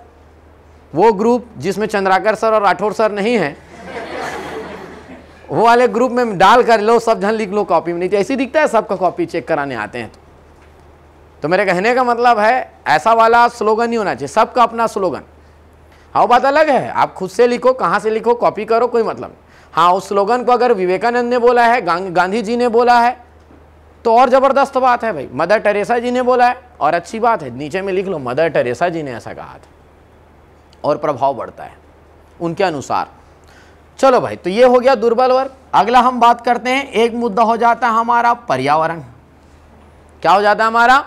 वो ग्रुप जिसमें चंद्राकर सर और राठौर सर नहीं है वो वाले ग्रुप में डाल कर लो सब जन लिख लो कॉपी में नहीं तो ऐसे दिखता है सबका कॉपी चेक कराने आते हैं तो तो मेरे कहने का मतलब है ऐसा वाला स्लोगन ही होना चाहिए सबका अपना स्लोगन हाँ बात अलग है आप खुद से लिखो कहाँ से लिखो कॉपी करो कोई मतलब नहीं हाँ उस स्लोगन को अगर विवेकानंद ने बोला है गांधी जी ने बोला है तो और ज़बरदस्त बात है भाई मदर टेरेसा जी ने बोला है और अच्छी बात है नीचे में लिख लो मदर टेरेसा जी ने ऐसा कहा था और प्रभाव बढ़ता है उनके अनुसार चलो भाई तो ये हो गया दुर्बल वर्ग अगला हम बात करते हैं एक मुद्दा हो जाता है हमारा पर्यावरण क्या हो जाता है हमारा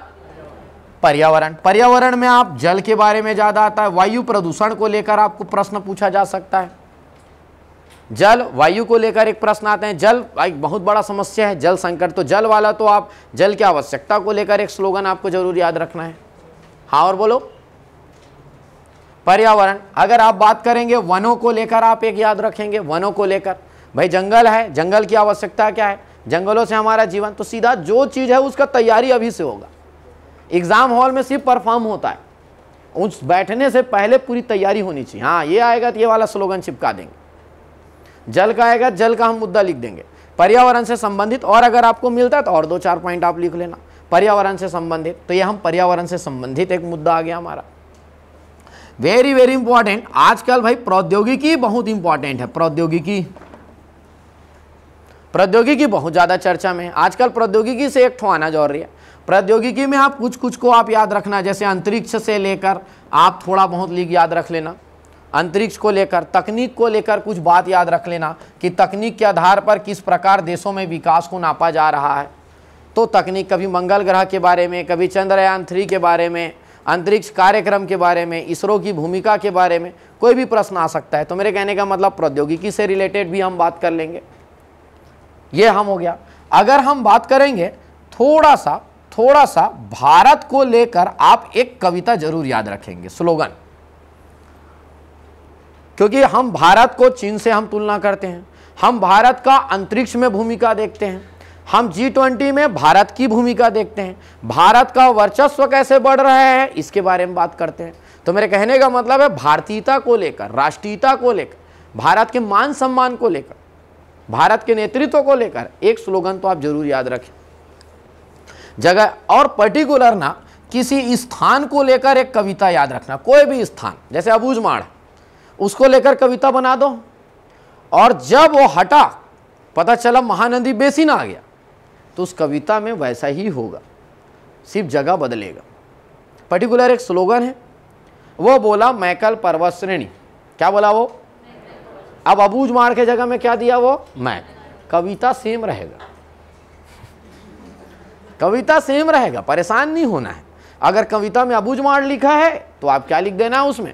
पर्यावरण पर्यावरण में आप जल के बारे में ज़्यादा आता है वायु प्रदूषण को लेकर आपको प्रश्न पूछा जा सकता है जल वायु को लेकर एक प्रश्न आते हैं जल एक बहुत बड़ा समस्या है जल संकट तो जल वाला तो आप जल की आवश्यकता को लेकर एक स्लोगन आपको जरूर याद रखना है हाँ और बोलो पर्यावरण अगर आप बात करेंगे वनों को लेकर आप एक याद रखेंगे वनों को लेकर भाई जंगल है जंगल की आवश्यकता क्या है जंगलों से हमारा जीवन तो सीधा जो चीज़ है उसका तैयारी अभी से होगा एग्ज़ाम हॉल में सिर्फ परफॉर्म होता है उस बैठने से पहले पूरी तैयारी होनी चाहिए हाँ ये आएगा तो ये वाला स्लोगन चिपका देंगे जल का आएगा जल का हम मुद्दा लिख देंगे पर्यावरण से संबंधित और अगर आपको मिलता है तो और दो चार पॉइंट आप लिख लेना पर्यावरण से संबंधित तो ये हम पर्यावरण से संबंधित एक मुद्दा आ गया हमारा वेरी वेरी इंपॉर्टेंट आजकल भाई प्रौद्योगिकी बहुत इंपॉर्टेंट है प्रौद्योगिकी प्रौद्योगिकी बहुत ज़्यादा चर्चा में है आजकल प्रौद्योगिकी से एक ठो आना जोड़ रही है प्रौद्योगिकी में आप कुछ कुछ को आप याद रखना जैसे अंतरिक्ष से लेकर आप थोड़ा बहुत लिख याद रख लेना अंतरिक्ष को लेकर तकनीक को लेकर कुछ बात याद रख लेना कि तकनीक के आधार पर किस प्रकार देशों में विकास को नापा जा रहा है तो तकनीक कभी मंगल ग्रह के बारे में कभी चंद्रयान थ्री के बारे में अंतरिक्ष कार्यक्रम के बारे में इसरो की भूमिका के बारे में कोई भी प्रश्न आ सकता है तो मेरे कहने का मतलब प्रौद्योगिकी से रिलेटेड भी हम बात कर लेंगे ये हम हो गया अगर हम बात करेंगे थोड़ा सा थोड़ा सा भारत को लेकर आप एक कविता जरूर याद रखेंगे स्लोगन क्योंकि हम भारत को चीन से हम तुलना करते हैं हम भारत का अंतरिक्ष में भूमिका देखते हैं हम जी ट्वेंटी में भारत की भूमिका देखते हैं भारत का वर्चस्व कैसे बढ़ रहा है इसके बारे में बात करते हैं तो मेरे कहने का मतलब है भारतीयता को लेकर राष्ट्रीयता को लेकर भारत के मान सम्मान को लेकर भारत के नेतृत्व को लेकर एक स्लोगन तो आप जरूर याद रखें जगह और पर्टिकुलर ना किसी स्थान को लेकर एक कविता याद रखना कोई भी स्थान जैसे अबूझमाड़ उसको लेकर कविता बना दो और जब वो हटा पता चला महानंदी बेसिन आ गया तो उस कविता में वैसा ही होगा सिर्फ जगह बदलेगा पर्टिकुलर एक स्लोगन है वो बोला मैकल पर्वत श्रेणी क्या बोला वो अब अबूज मार के जगह में क्या दिया वो मैक कविता सेम रहेगा कविता सेम रहेगा परेशान नहीं होना है अगर कविता में अबूज मार लिखा है तो आप क्या लिख देना है उसमें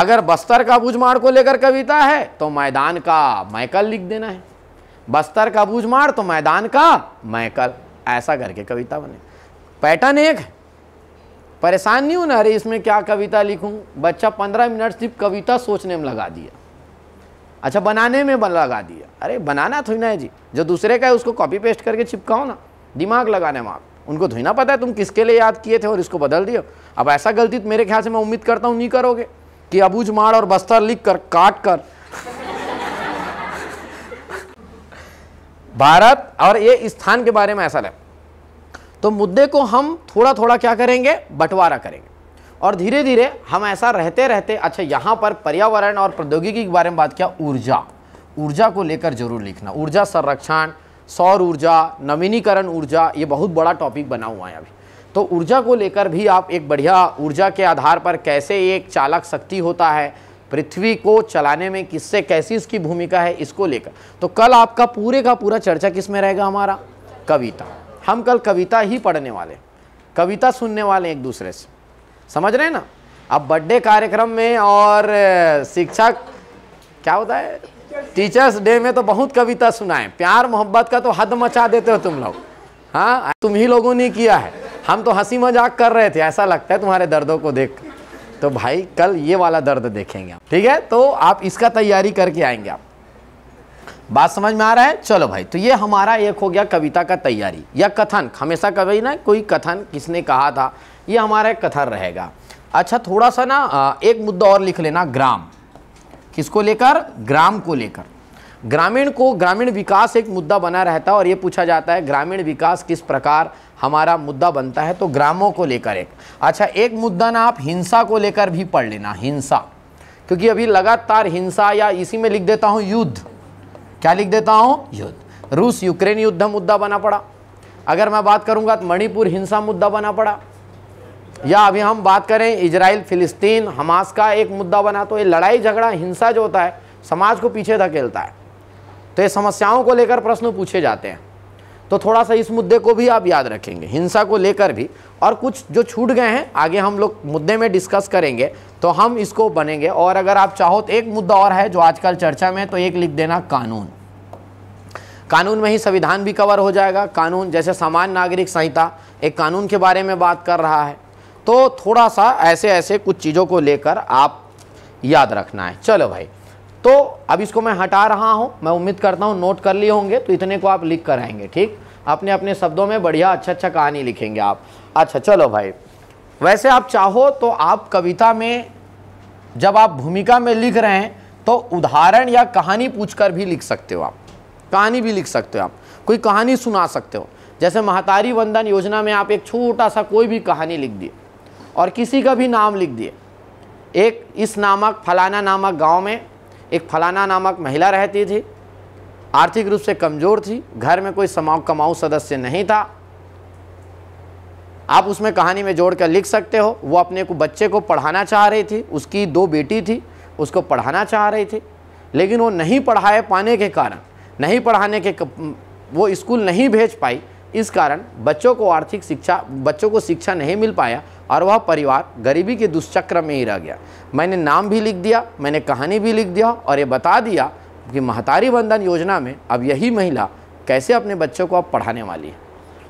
अगर बस्तर का बुझमार को लेकर कविता है तो मैदान का मैकल लिख देना है बस्तर का बुझमार तो मैदान का मैकल ऐसा करके कविता बने पैटर्न एक है परेशान नहीं होना अरे इसमें क्या कविता लिखूं बच्चा पंद्रह मिनट सिर्फ कविता सोचने में लगा दिया अच्छा बनाने में बन लगा दिया अरे बनाना थोड़ी ना है जी जो दूसरे का है उसको कॉपी पेस्ट करके चिपकाओ ना दिमाग लगाने में आप उनको थोड़ी ना पता है तुम किसके लिए याद किए थे और इसको बदल दिया अब ऐसा गलती तो मेरे ख्याल से मैं उम्मीद करता हूँ नहीं करोगे कि अबूझमाड़ और बस्तर लिख कर काट कर भारत और ये स्थान के बारे में ऐसा है तो मुद्दे को हम थोड़ा थोड़ा क्या करेंगे बंटवारा करेंगे और धीरे धीरे हम ऐसा रहते रहते अच्छा यहाँ पर पर्यावरण और प्रौद्योगिकी के बारे में बात किया ऊर्जा ऊर्जा को लेकर जरूर लिखना ऊर्जा संरक्षण सौर ऊर्जा नवीनीकरण ऊर्जा ये बहुत बड़ा टॉपिक बना हुआ है अभी तो ऊर्जा को लेकर भी आप एक बढ़िया ऊर्जा के आधार पर कैसे एक चालक शक्ति होता है पृथ्वी को चलाने में किससे कैसी इसकी भूमिका है इसको लेकर तो कल आपका पूरे का पूरा चर्चा किस में रहेगा हमारा कविता हम कल कविता ही पढ़ने वाले कविता सुनने वाले एक दूसरे से समझ रहे हैं ना अब बर्थडे कार्यक्रम में और शिक्षक क्या होता है टीचर्स डे में तो बहुत कविता सुनाए प्यार मोहब्बत का तो हद मचा देते हो तुम लोग हाँ तुम ही लोगों ने किया है हम तो हंसी मजाक कर रहे थे ऐसा लगता है तुम्हारे दर्दों को देख तो भाई कल ये वाला दर्द देखेंगे ठीक है तो आप इसका तैयारी करके आएंगे आप बात समझ में आ रहा है चलो भाई तो ये हमारा एक हो गया कविता का तैयारी या कथन हमेशा कभी ना कोई कथन किसने कहा था ये हमारा एक कथन रहेगा अच्छा थोड़ा सा ना एक मुद्दा और लिख लेना ग्राम किसको लेकर ग्राम को लेकर ग्रामीण को ग्रामीण विकास एक मुद्दा बना रहता है और ये पूछा जाता है ग्रामीण विकास किस प्रकार हमारा मुद्दा बनता है तो ग्रामों को लेकर एक अच्छा एक मुद्दा ना आप हिंसा को लेकर भी पढ़ लेना हिंसा क्योंकि अभी लगातार हिंसा या इसी में लिख देता हूँ युद्ध क्या लिख देता हूँ युद्ध रूस यूक्रेन युद्ध मुद्दा बना पड़ा अगर मैं बात करूँगा तो मणिपुर हिंसा मुद्दा बना पड़ा या अभी हम बात करें इजराइल फिलिस्तीन हमास का एक मुद्दा बना तो ये लड़ाई झगड़ा हिंसा जो होता है समाज को पीछे धकेलता है तो ये समस्याओं को लेकर प्रश्न पूछे जाते हैं तो थोड़ा सा इस मुद्दे को भी आप याद रखेंगे हिंसा को लेकर भी और कुछ जो छूट गए हैं आगे हम लोग मुद्दे में डिस्कस करेंगे तो हम इसको बनेंगे और अगर आप चाहो तो एक मुद्दा और है जो आजकल चर्चा में है तो एक लिख देना कानून कानून में ही संविधान भी कवर हो जाएगा कानून जैसे समान नागरिक संहिता एक कानून के बारे में बात कर रहा है तो थोड़ा सा ऐसे ऐसे कुछ चीज़ों को लेकर आप याद रखना है चलो भाई तो अब इसको मैं हटा रहा हूँ मैं उम्मीद करता हूँ नोट कर लिए होंगे तो इतने को आप लिख कर आएंगे ठीक अपने अपने शब्दों में बढ़िया अच्छा अच्छा कहानी लिखेंगे आप अच्छा चलो भाई वैसे आप चाहो तो आप कविता में जब आप भूमिका में लिख रहे हैं तो उदाहरण या कहानी पूछकर भी लिख सकते हो आप कहानी भी लिख सकते हो आप कोई कहानी सुना सकते हो जैसे महातारी वंदन योजना में आप एक छोटा सा कोई भी कहानी लिख दिए और किसी का भी नाम लिख दिए एक इस नामक फलाना नामक गांव में एक फलाना नामक महिला रहती थी आर्थिक रूप से कमज़ोर थी घर में कोई समाव कमाऊ सदस्य नहीं था आप उसमें कहानी में जोड़ कर लिख सकते हो वो अपने को बच्चे को पढ़ाना चाह रही थी उसकी दो बेटी थी उसको पढ़ाना चाह रही थी लेकिन वो नहीं पढ़ाए पाने के कारण नहीं पढ़ाने के वो स्कूल नहीं भेज पाई इस कारण बच्चों को आर्थिक शिक्षा बच्चों को शिक्षा नहीं मिल पाया और वह परिवार गरीबी के दुष्चक्र में ही रह गया मैंने नाम भी लिख दिया मैंने कहानी भी लिख दिया और ये बता दिया कि महतारी बंधन योजना में अब यही महिला कैसे अपने बच्चों को अब पढ़ाने वाली है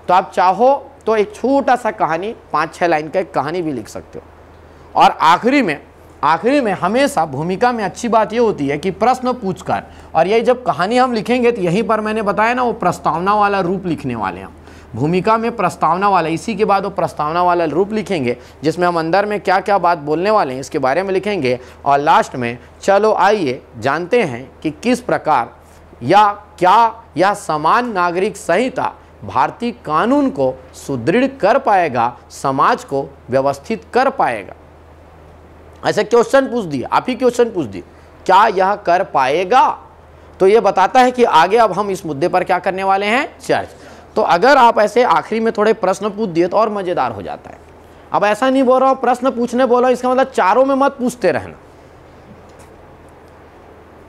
तो आप चाहो तो एक छोटा सा कहानी पाँच छः लाइन का एक कहानी भी लिख सकते हो और आखिरी में आखिरी में हमेशा भूमिका में अच्छी बात ये होती है कि प्रश्न पूछकर और यही जब कहानी हम लिखेंगे तो यहीं पर मैंने बताया ना वो प्रस्तावना वाला रूप लिखने वाले हम भूमिका में प्रस्तावना वाला इसी के बाद वो प्रस्तावना वाला रूप लिखेंगे जिसमें हम अंदर में क्या क्या बात बोलने वाले हैं इसके बारे में लिखेंगे और लास्ट में चलो आइए जानते हैं कि किस प्रकार या क्या या समान नागरिक संहिता भारतीय कानून को सुदृढ़ कर पाएगा समाज को व्यवस्थित कर पाएगा ऐसे क्वेश्चन पूछ दिए आप ही क्वेश्चन पूछ दिए क्या यह कर पाएगा तो ये बताता है कि आगे अब हम इस मुद्दे पर क्या करने वाले हैं चर्च तो अगर आप ऐसे आखिरी में थोड़े प्रश्न पूछ दिए तो और मज़ेदार हो जाता है अब ऐसा नहीं बोल रहा प्रश्न पूछने बोल रहा इसका मतलब चारों में मत पूछते रहना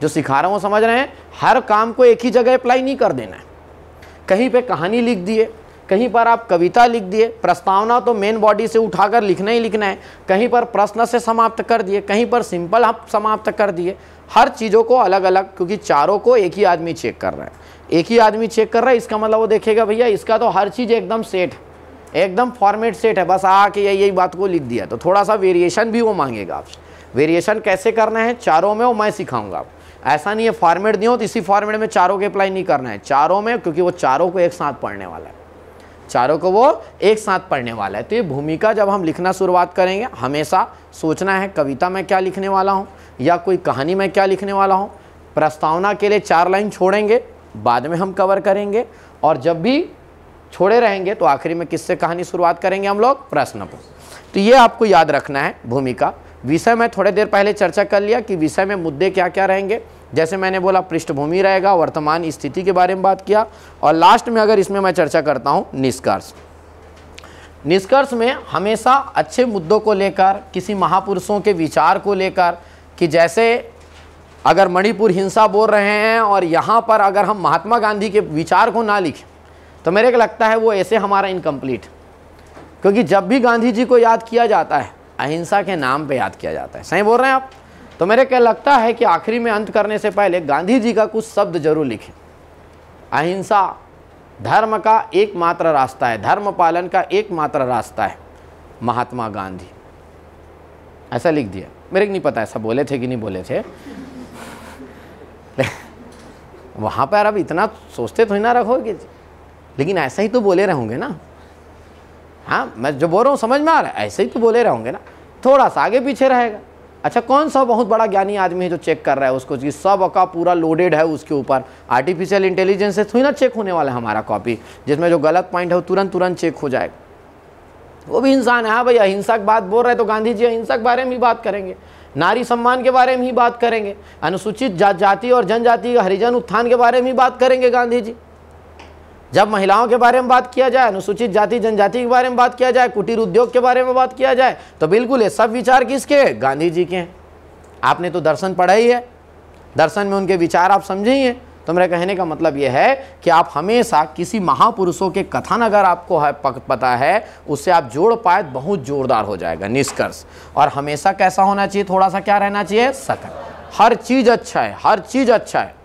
जो सिखा रहा हूं समझ रहे हैं हर काम को एक ही जगह अप्लाई नहीं कर देना है कहीं पे कहानी लिख दिए कहीं पर आप कविता लिख दिए प्रस्तावना तो मेन बॉडी से उठाकर लिखना ही लिखना है कहीं पर प्रश्न से समाप्त कर दिए कहीं पर सिंपल आप समाप्त कर दिए हर चीज़ों को अलग अलग क्योंकि चारों को एक ही आदमी चेक कर रहा है एक ही आदमी चेक कर रहा है इसका मतलब वो देखेगा भैया इसका तो हर चीज़ एकदम सेट है एकदम फॉर्मेट सेट है बस आके यही यही बात को लिख दिया तो थोड़ा सा वेरिएशन भी वो मांगेगा आपसे वेरिएशन कैसे करना है चारों में वो मैं सिखाऊंगा आप ऐसा नहीं है फॉर्मेट दिए हो तो इसी फॉर्मेट में चारों के अप्लाई नहीं करना है चारों में क्योंकि वो चारों को एक साथ पढ़ने वाला है चारों को वो एक साथ पढ़ने वाला है तो ये भूमिका जब हम लिखना शुरुआत करेंगे हमेशा सोचना है कविता में क्या लिखने वाला हूँ या कोई कहानी में क्या लिखने वाला हूँ प्रस्तावना के लिए चार लाइन छोड़ेंगे बाद में हम कवर करेंगे और जब भी छोड़े रहेंगे तो आखिरी में किससे कहानी शुरुआत करेंगे हम लोग प्रश्न को तो ये आपको याद रखना है भूमिका विषय में थोड़े देर पहले चर्चा कर लिया कि विषय में मुद्दे क्या क्या रहेंगे जैसे मैंने बोला पृष्ठभूमि रहेगा वर्तमान स्थिति के बारे में बात किया और लास्ट में अगर इसमें मैं चर्चा करता हूँ निष्कर्ष निष्कर्ष में हमेशा अच्छे मुद्दों को लेकर किसी महापुरुषों के विचार को लेकर कि जैसे अगर मणिपुर हिंसा बोल रहे हैं और यहाँ पर अगर हम महात्मा गांधी के विचार को ना लिखें तो मेरे को लगता है वो ऐसे हमारा इनकम्प्लीट क्योंकि जब भी गांधी जी को याद किया जाता है अहिंसा के नाम पे याद किया जाता है सही बोल रहे हैं आप तो मेरे क्या लगता है कि आखिरी में अंत करने से पहले गांधी जी का कुछ शब्द जरूर लिखें अहिंसा धर्म का एकमात्र रास्ता है धर्म पालन का एकमात्र रास्ता है महात्मा गांधी ऐसा लिख दिया मेरे को नहीं पता ऐसा बोले थे कि नहीं बोले थे [LAUGHS] वहाँ पर अब इतना सोचते तो ही ना रखोगे लेकिन ऐसा ही तो बोले रहोगे ना हाँ मैं जो बोल रहा हूँ समझ में आ रहा है ऐसे ही तो बोले रहोगे ना थोड़ा सा आगे पीछे रहेगा अच्छा कौन सा बहुत बड़ा ज्ञानी आदमी है जो चेक कर रहा है उसको जी सब का पूरा लोडेड है उसके ऊपर आर्टिफिशियल इंटेलिजेंस से थोड़ी ना चेक होने वाला है हमारा कॉपी जिसमें जो गलत पॉइंट है वो तुरंत तुरंत चेक हो जाए वो भी इंसान है हाँ भाई अहिंसा की बात बोल रहे तो गांधी जी अहिंसा के बारे में ही बात करेंगे नारी सम्मान के बारे में ही बात करेंगे अनुसूचित जाति और जनजाति हरिजन उत्थान के बारे में ही बात करेंगे गांधी जी जब महिलाओं के बारे में बात किया जाए अनुसूचित जाति जनजाति के बारे में बात किया जाए कुटीर उद्योग के बारे में बात किया जाए तो बिल्कुल ये सब विचार किसके गांधी जी के हैं आपने तो दर्शन पढ़ा ही है दर्शन में उनके विचार आप समझे ही हैं तो मेरे कहने का मतलब ये है कि आप हमेशा किसी महापुरुषों के कथन अगर आपको है पता है उससे आप जोड़ पाए तो बहुत जोरदार हो जाएगा निष्कर्ष और हमेशा कैसा होना चाहिए थोड़ा सा क्या रहना चाहिए सकल हर चीज़ अच्छा है हर चीज़ अच्छा है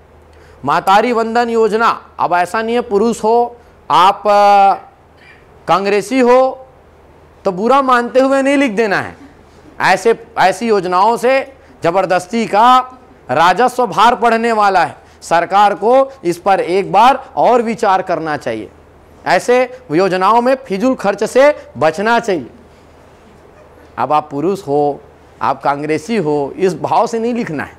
मातारी वंदन योजना अब ऐसा नहीं है पुरुष हो आप कांग्रेसी हो तो बुरा मानते हुए नहीं लिख देना है ऐसे ऐसी योजनाओं से ज़बरदस्ती का राजस्व भार पढ़ने वाला है सरकार को इस पर एक बार और विचार करना चाहिए ऐसे योजनाओं में फिजूल खर्च से बचना चाहिए अब आप पुरुष हो आप कांग्रेसी हो इस भाव से नहीं लिखना है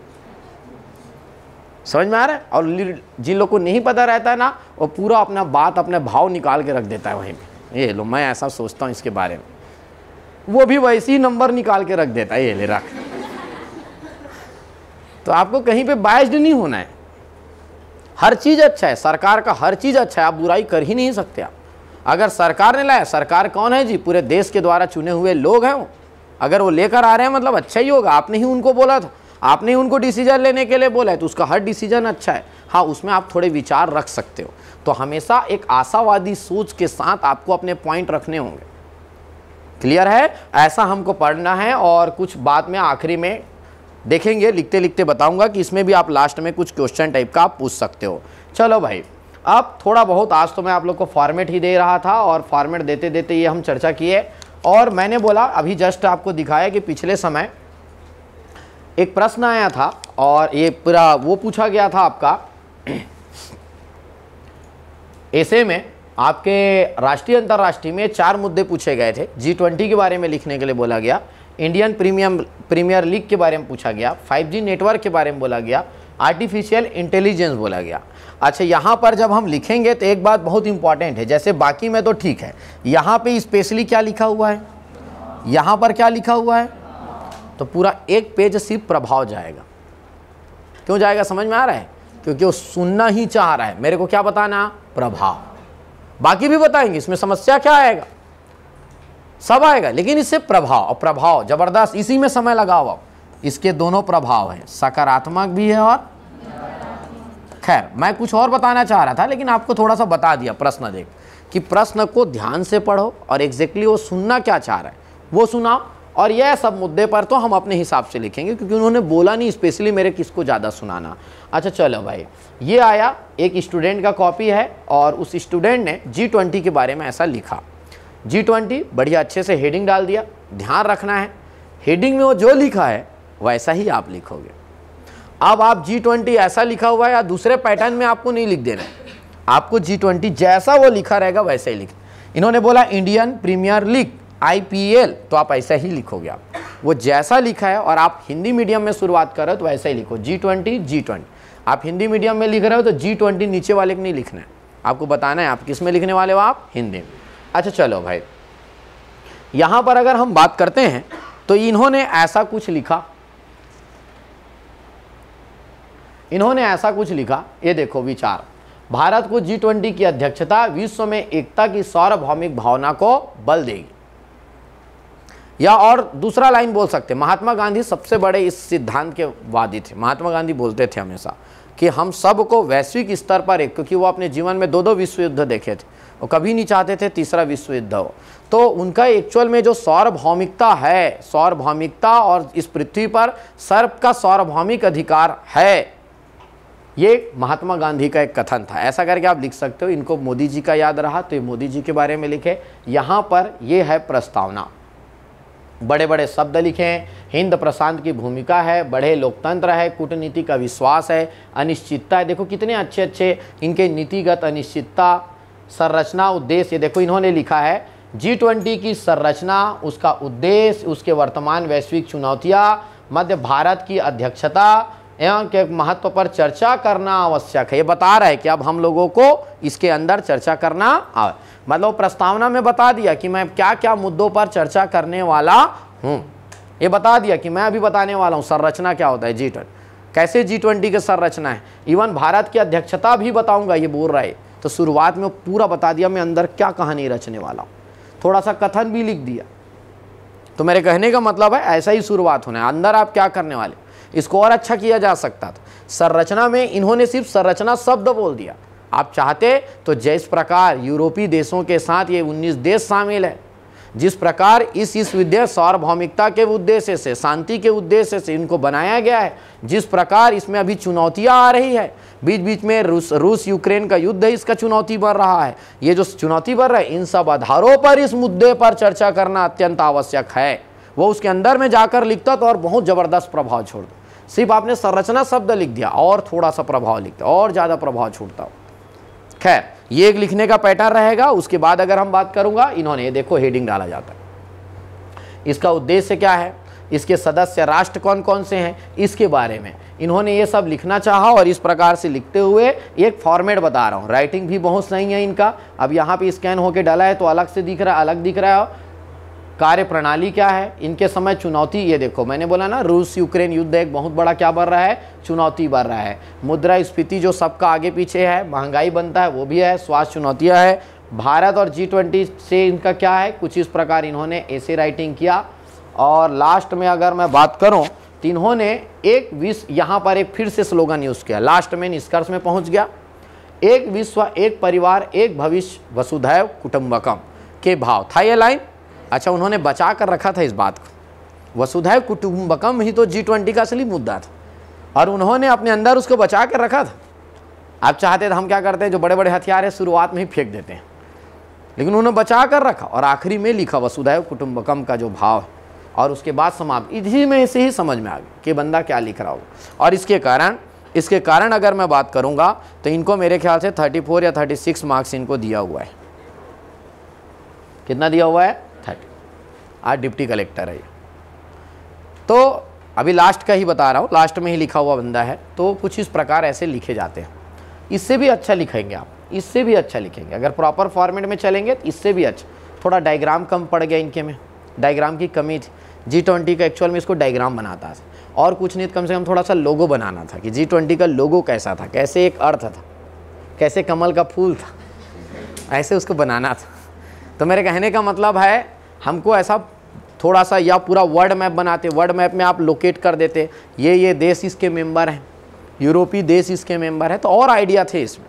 समझ में आ रहा है और जिन लोग को नहीं पता रहता है ना वो पूरा अपना बात अपने भाव निकाल के रख देता है वहीं पर ये लो मैं ऐसा सोचता हूँ इसके बारे में वो भी वैसे ही नंबर निकाल के रख देता है ये ले रख तो आपको कहीं पे बायस्ड नहीं होना है हर चीज़ अच्छा है सरकार का हर चीज़ अच्छा है आप बुराई कर ही नहीं सकते आप अगर सरकार ने लाया सरकार कौन है जी पूरे देश के द्वारा चुने हुए लोग हैं वो अगर वो लेकर आ रहे हैं मतलब अच्छा ही होगा आपने ही उनको बोला था आपने उनको डिसीजन लेने के लिए बोला है तो उसका हर डिसीजन अच्छा है हाँ उसमें आप थोड़े विचार रख सकते हो तो हमेशा एक आशावादी सोच के साथ आपको अपने पॉइंट रखने होंगे क्लियर है ऐसा हमको पढ़ना है और कुछ बाद में आखिरी में देखेंगे लिखते लिखते बताऊंगा कि इसमें भी आप लास्ट में कुछ क्वेश्चन टाइप का आप पूछ सकते हो चलो भाई अब थोड़ा बहुत आज तो मैं आप लोग को फॉर्मेट ही दे रहा था और फॉर्मेट देते देते ये हम चर्चा किए और मैंने बोला अभी जस्ट आपको दिखाया कि पिछले समय एक प्रश्न आया था और ये पूरा वो पूछा गया था आपका ऐसे में आपके राष्ट्रीय अंतर्राष्ट्रीय में चार मुद्दे पूछे गए थे जी ट्वेंटी के बारे में लिखने के लिए बोला गया इंडियन प्रीमियम प्रीमियर लीग के बारे में पूछा गया 5G नेटवर्क के बारे में बोला गया आर्टिफिशियल इंटेलिजेंस बोला गया अच्छा यहाँ पर जब हम लिखेंगे तो एक बात बहुत इंपॉर्टेंट है जैसे बाकी में तो ठीक है यहाँ पे स्पेशली क्या लिखा हुआ है यहाँ पर क्या लिखा हुआ है तो पूरा एक पेज सिर्फ प्रभाव जाएगा क्यों जाएगा समझ में आ रहा है क्योंकि वो सुनना ही चाह रहा है मेरे को क्या बताना प्रभाव बाकी भी बताएंगे इसमें समस्या क्या आएगा सब आएगा लेकिन इससे प्रभाव और प्रभाव जबरदस्त इसी में समय लगा हुआ इसके दोनों प्रभाव हैं सकारात्मक भी है और खैर मैं कुछ और बताना चाह रहा था लेकिन आपको थोड़ा सा बता दिया प्रश्न देख कि प्रश्न को ध्यान से पढ़ो और एग्जैक्टली exactly वो सुनना क्या चाह रहा है वो सुनाओ और यह सब मुद्दे पर तो हम अपने हिसाब से लिखेंगे क्योंकि उन्होंने बोला नहीं स्पेशली मेरे किसको ज़्यादा सुनाना अच्छा चलो भाई ये आया एक स्टूडेंट का कॉपी है और उस स्टूडेंट ने जी ट्वेंटी के बारे में ऐसा लिखा जी ट्वेंटी बढ़िया अच्छे से हेडिंग डाल दिया ध्यान रखना है हेडिंग में वो जो लिखा है वैसा ही आप लिखोगे अब आप जी ट्वेंटी ऐसा लिखा हुआ है या दूसरे पैटर्न में आपको नहीं लिख देना आपको जी ट्वेंटी जैसा वो लिखा रहेगा वैसे ही लिख इन्होंने बोला इंडियन प्रीमियर लीग आईपीएल तो आप ऐसा ही लिखोगे आप वो जैसा लिखा है और आप हिंदी मीडियम में शुरुआत कर रहे हो तो वैसा ही लिखो जी ट्वेंटी जी ट्वेंटी आप हिंदी मीडियम में लिख रहे हो तो जी ट्वेंटी नीचे वाले को नहीं लिखना है आपको बताना है आप किस में लिखने वाले हो आप हिंदी में अच्छा चलो भाई यहाँ पर अगर हम बात करते हैं तो इन्होंने ऐसा कुछ लिखा इन्होंने ऐसा कुछ लिखा ये देखो विचार भारत को जी ट्वेंटी की अध्यक्षता विश्व में एकता की सार्वभौमिक भावना को बल देगी या और दूसरा लाइन बोल सकते महात्मा गांधी सबसे बड़े इस सिद्धांत के वादी थे महात्मा गांधी बोलते थे हमेशा कि हम सबको वैश्विक स्तर पर एक क्योंकि वो अपने जीवन में दो दो विश्व युद्ध देखे थे वो कभी नहीं चाहते थे तीसरा विश्व युद्ध हो तो उनका एक्चुअल में जो सार्वभौमिकता है सार्वभौमिकता और इस पृथ्वी पर सर्व का सार्वभौमिक अधिकार है ये महात्मा गांधी का एक कथन था ऐसा करके आप लिख सकते हो इनको मोदी जी का याद रहा तो ये मोदी जी के बारे में लिखे यहाँ पर ये है प्रस्तावना बड़े बड़े शब्द लिखे हैं हिंद प्रशांत की भूमिका है बड़े लोकतंत्र है कूटनीति का विश्वास है अनिश्चितता है देखो कितने अच्छे अच्छे इनके नीतिगत अनिश्चितता संरचना उद्देश्य देखो इन्होंने लिखा है जी ट्वेंटी की संरचना उसका उद्देश्य उसके वर्तमान वैश्विक चुनौतियाँ मध्य भारत की अध्यक्षता एवं के महत्व पर चर्चा करना आवश्यक है ये बता रहा है कि अब हम लोगों को इसके अंदर चर्चा करना आवश्यक मतलब प्रस्तावना में बता दिया कि मैं क्या क्या मुद्दों पर चर्चा करने वाला हूँ ये बता दिया कि मैं अभी बताने वाला हूँ संरचना क्या होता है जी कैसे जी ट्वेंटी की संरचना है इवन भारत की अध्यक्षता भी बताऊंगा ये बोल रहा है तो शुरुआत में पूरा बता दिया मैं अंदर क्या कहानी रचने वाला हूँ थोड़ा सा कथन भी लिख दिया तो मेरे कहने का मतलब है ऐसा ही शुरुआत होना है अंदर आप क्या करने वाले इसको और अच्छा किया जा सकता था संरचना में इन्होंने सिर्फ संरचना शब्द बोल दिया आप चाहते तो जिस प्रकार यूरोपीय देशों के साथ ये 19 देश शामिल है जिस प्रकार इस इस विदेश सार्वभौमिकता के उद्देश्य से शांति के उद्देश्य से इनको बनाया गया है जिस प्रकार इसमें अभी चुनौतियां आ रही है बीच बीच में रूस रूस यूक्रेन का युद्ध है इसका चुनौती बढ़ रहा है ये जो चुनौती बढ़ रहा है इन सब आधारों पर इस मुद्दे पर चर्चा करना अत्यंत आवश्यक है वो उसके अंदर में जाकर लिखता तो और बहुत ज़बरदस्त प्रभाव छोड़ता सिर्फ आपने संरचना शब्द लिख दिया और थोड़ा सा प्रभाव लिखता और ज़्यादा प्रभाव छूटता खैर ये एक लिखने का पैटर्न रहेगा उसके बाद अगर हम बात करूंगा इन्होंने देखो हेडिंग डाला जाता है इसका उद्देश्य क्या है इसके सदस्य राष्ट्र कौन कौन से हैं इसके बारे में इन्होंने ये सब लिखना चाहा और इस प्रकार से लिखते हुए एक फॉर्मेट बता रहा हूँ राइटिंग भी बहुत सही है इनका अब यहाँ पे स्कैन होके डाला है तो अलग से दिख रहा है अलग दिख रहा है कार्य प्रणाली क्या है इनके समय चुनौती ये देखो मैंने बोला ना रूस यूक्रेन युद्ध एक बहुत बड़ा क्या बढ़ रहा है चुनौती बढ़ रहा है मुद्रा स्फीति जो सबका आगे पीछे है महंगाई बनता है वो भी है स्वास्थ्य चुनौतियाँ है भारत और जी ट्वेंटी से इनका क्या है कुछ इस प्रकार इन्होंने ऐसे राइटिंग किया और लास्ट में अगर मैं बात करूँ तो इन्होंने एक विश्व यहाँ पर एक फिर से स्लोगन यूज़ किया लास्ट में निष्कर्ष में पहुँच गया एक विश्व एक परिवार एक भविष्य वसुधैव कुटुम्बकम के भाव था ये लाइन अच्छा उन्होंने बचा कर रखा था इस बात को वसुधैव कुटुम्बकम ही तो जी ट्वेंटी का असली मुद्दा था और उन्होंने अपने अंदर उसको बचा कर रखा था आप चाहते तो हम क्या करते हैं जो बड़े बड़े हथियार हैं शुरुआत में ही फेंक देते हैं लेकिन उन्होंने बचा कर रखा और आखिरी में लिखा वसुधैव कुटुम्बकम का जो भाव है और उसके बाद समाप्त इसी में से ही समझ में आ गया कि बंदा क्या लिख रहा हो और इसके कारण इसके कारण अगर मैं बात करूंगा तो इनको मेरे ख्याल से 34 या 36 मार्क्स इनको दिया हुआ है कितना दिया हुआ है आज डिप्टी कलेक्टर है तो अभी लास्ट का ही बता रहा हूँ लास्ट में ही लिखा हुआ बंदा है तो कुछ इस प्रकार ऐसे लिखे जाते हैं इससे भी अच्छा लिखेंगे आप इससे भी अच्छा लिखेंगे अगर प्रॉपर फॉर्मेट में चलेंगे तो इससे भी अच्छा थोड़ा डायग्राम कम पड़ गया इनके में डायग्राम की कमी थी जी ट्वेंटी का एक्चुअल में इसको डायग्राम बनाता था और कुछ नहीं तो कम से कम थोड़ा सा लोगो बनाना था कि जी ट्वेंटी का लोगो कैसा था कैसे एक अर्थ था कैसे कमल का फूल था ऐसे उसको बनाना था तो मेरे कहने का मतलब है हमको ऐसा थोड़ा सा या पूरा वर्ल्ड मैप बनाते वर्ल्ड मैप में आप लोकेट कर देते ये ये देश इसके मेंबर हैं यूरोपीय देश इसके मेंबर हैं तो और आइडिया थे इसमें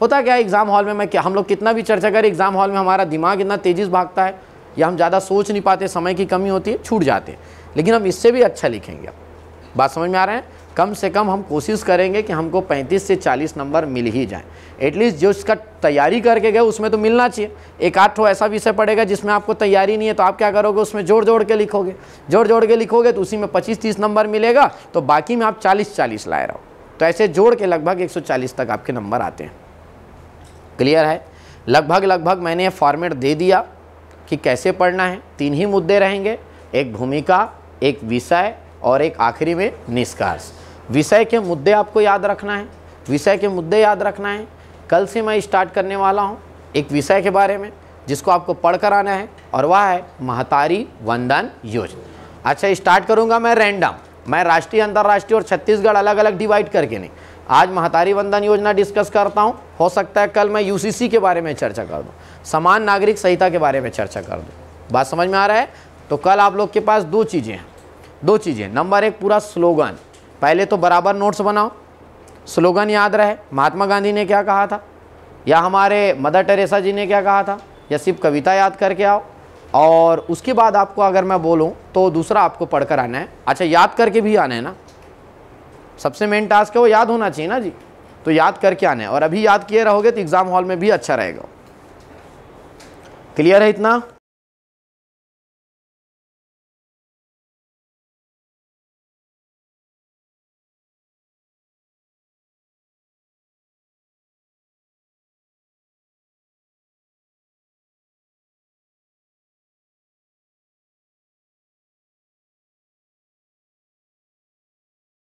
होता क्या एग्ज़ाम हॉल में मैं क्या हम लोग कितना भी चर्चा करें एग्ज़ाम हॉल में हमारा दिमाग इतना तेज़ी से भागता है या हम ज़्यादा सोच नहीं पाते समय की कमी होती है छूट जाते हैं लेकिन हम इससे भी अच्छा लिखेंगे बात समझ में आ रहे हैं कम से कम हम कोशिश करेंगे कि हमको 35 से 40 नंबर मिल ही जाए एटलीस्ट जो इसका तैयारी करके गए उसमें तो मिलना चाहिए एक आठ ऐसा विषय पड़ेगा जिसमें आपको तैयारी नहीं है तो आप क्या करोगे उसमें जोड़ जोड़ के लिखोगे जोड़ जोड़ के लिखोगे तो उसी में पच्चीस तीस नंबर मिलेगा तो बाकी में आप चालीस चालीस लाए रहो तो ऐसे जोड़ के लगभग एक तक आपके नंबर आते हैं क्लियर है लगभग लगभग मैंने ये फॉर्मेट दे दिया कि कैसे पढ़ना है तीन ही मुद्दे रहेंगे एक भूमिका एक विषय और एक आखिरी में निष्कर्ष विषय के मुद्दे आपको याद रखना है विषय के मुद्दे याद रखना है कल से मैं स्टार्ट करने वाला हूँ एक विषय के बारे में जिसको आपको पढ़ कर आना है और वह है महतारी वंदन योजना अच्छा स्टार्ट करूँगा मैं रैंडम मैं राष्ट्रीय अंतर्राष्ट्रीय और छत्तीसगढ़ अलग अलग डिवाइड करके नहीं आज महतारी वंदन योजना डिस्कस करता हूँ हो सकता है कल मैं यू के बारे में चर्चा कर दूँ समान नागरिक संहिता के बारे में चर्चा कर दूँ बात समझ में आ रहा है तो कल आप लोग के पास दो चीज़ें हैं दो चीज़ें नंबर एक पूरा स्लोगन पहले तो बराबर नोट्स बनाओ स्लोगन याद रहे महात्मा गांधी ने क्या कहा था या हमारे मदर टेरेसा जी ने क्या कहा था या सिर्फ कविता याद करके आओ और उसके बाद आपको अगर मैं बोलूँ तो दूसरा आपको पढ़कर आना है अच्छा याद करके भी आना है ना सबसे मेन टास्क है वो याद होना चाहिए ना जी तो याद करके आना है और अभी याद किए रहोगे तो एग्ज़ाम हॉल में भी अच्छा रहेगा क्लियर है इतना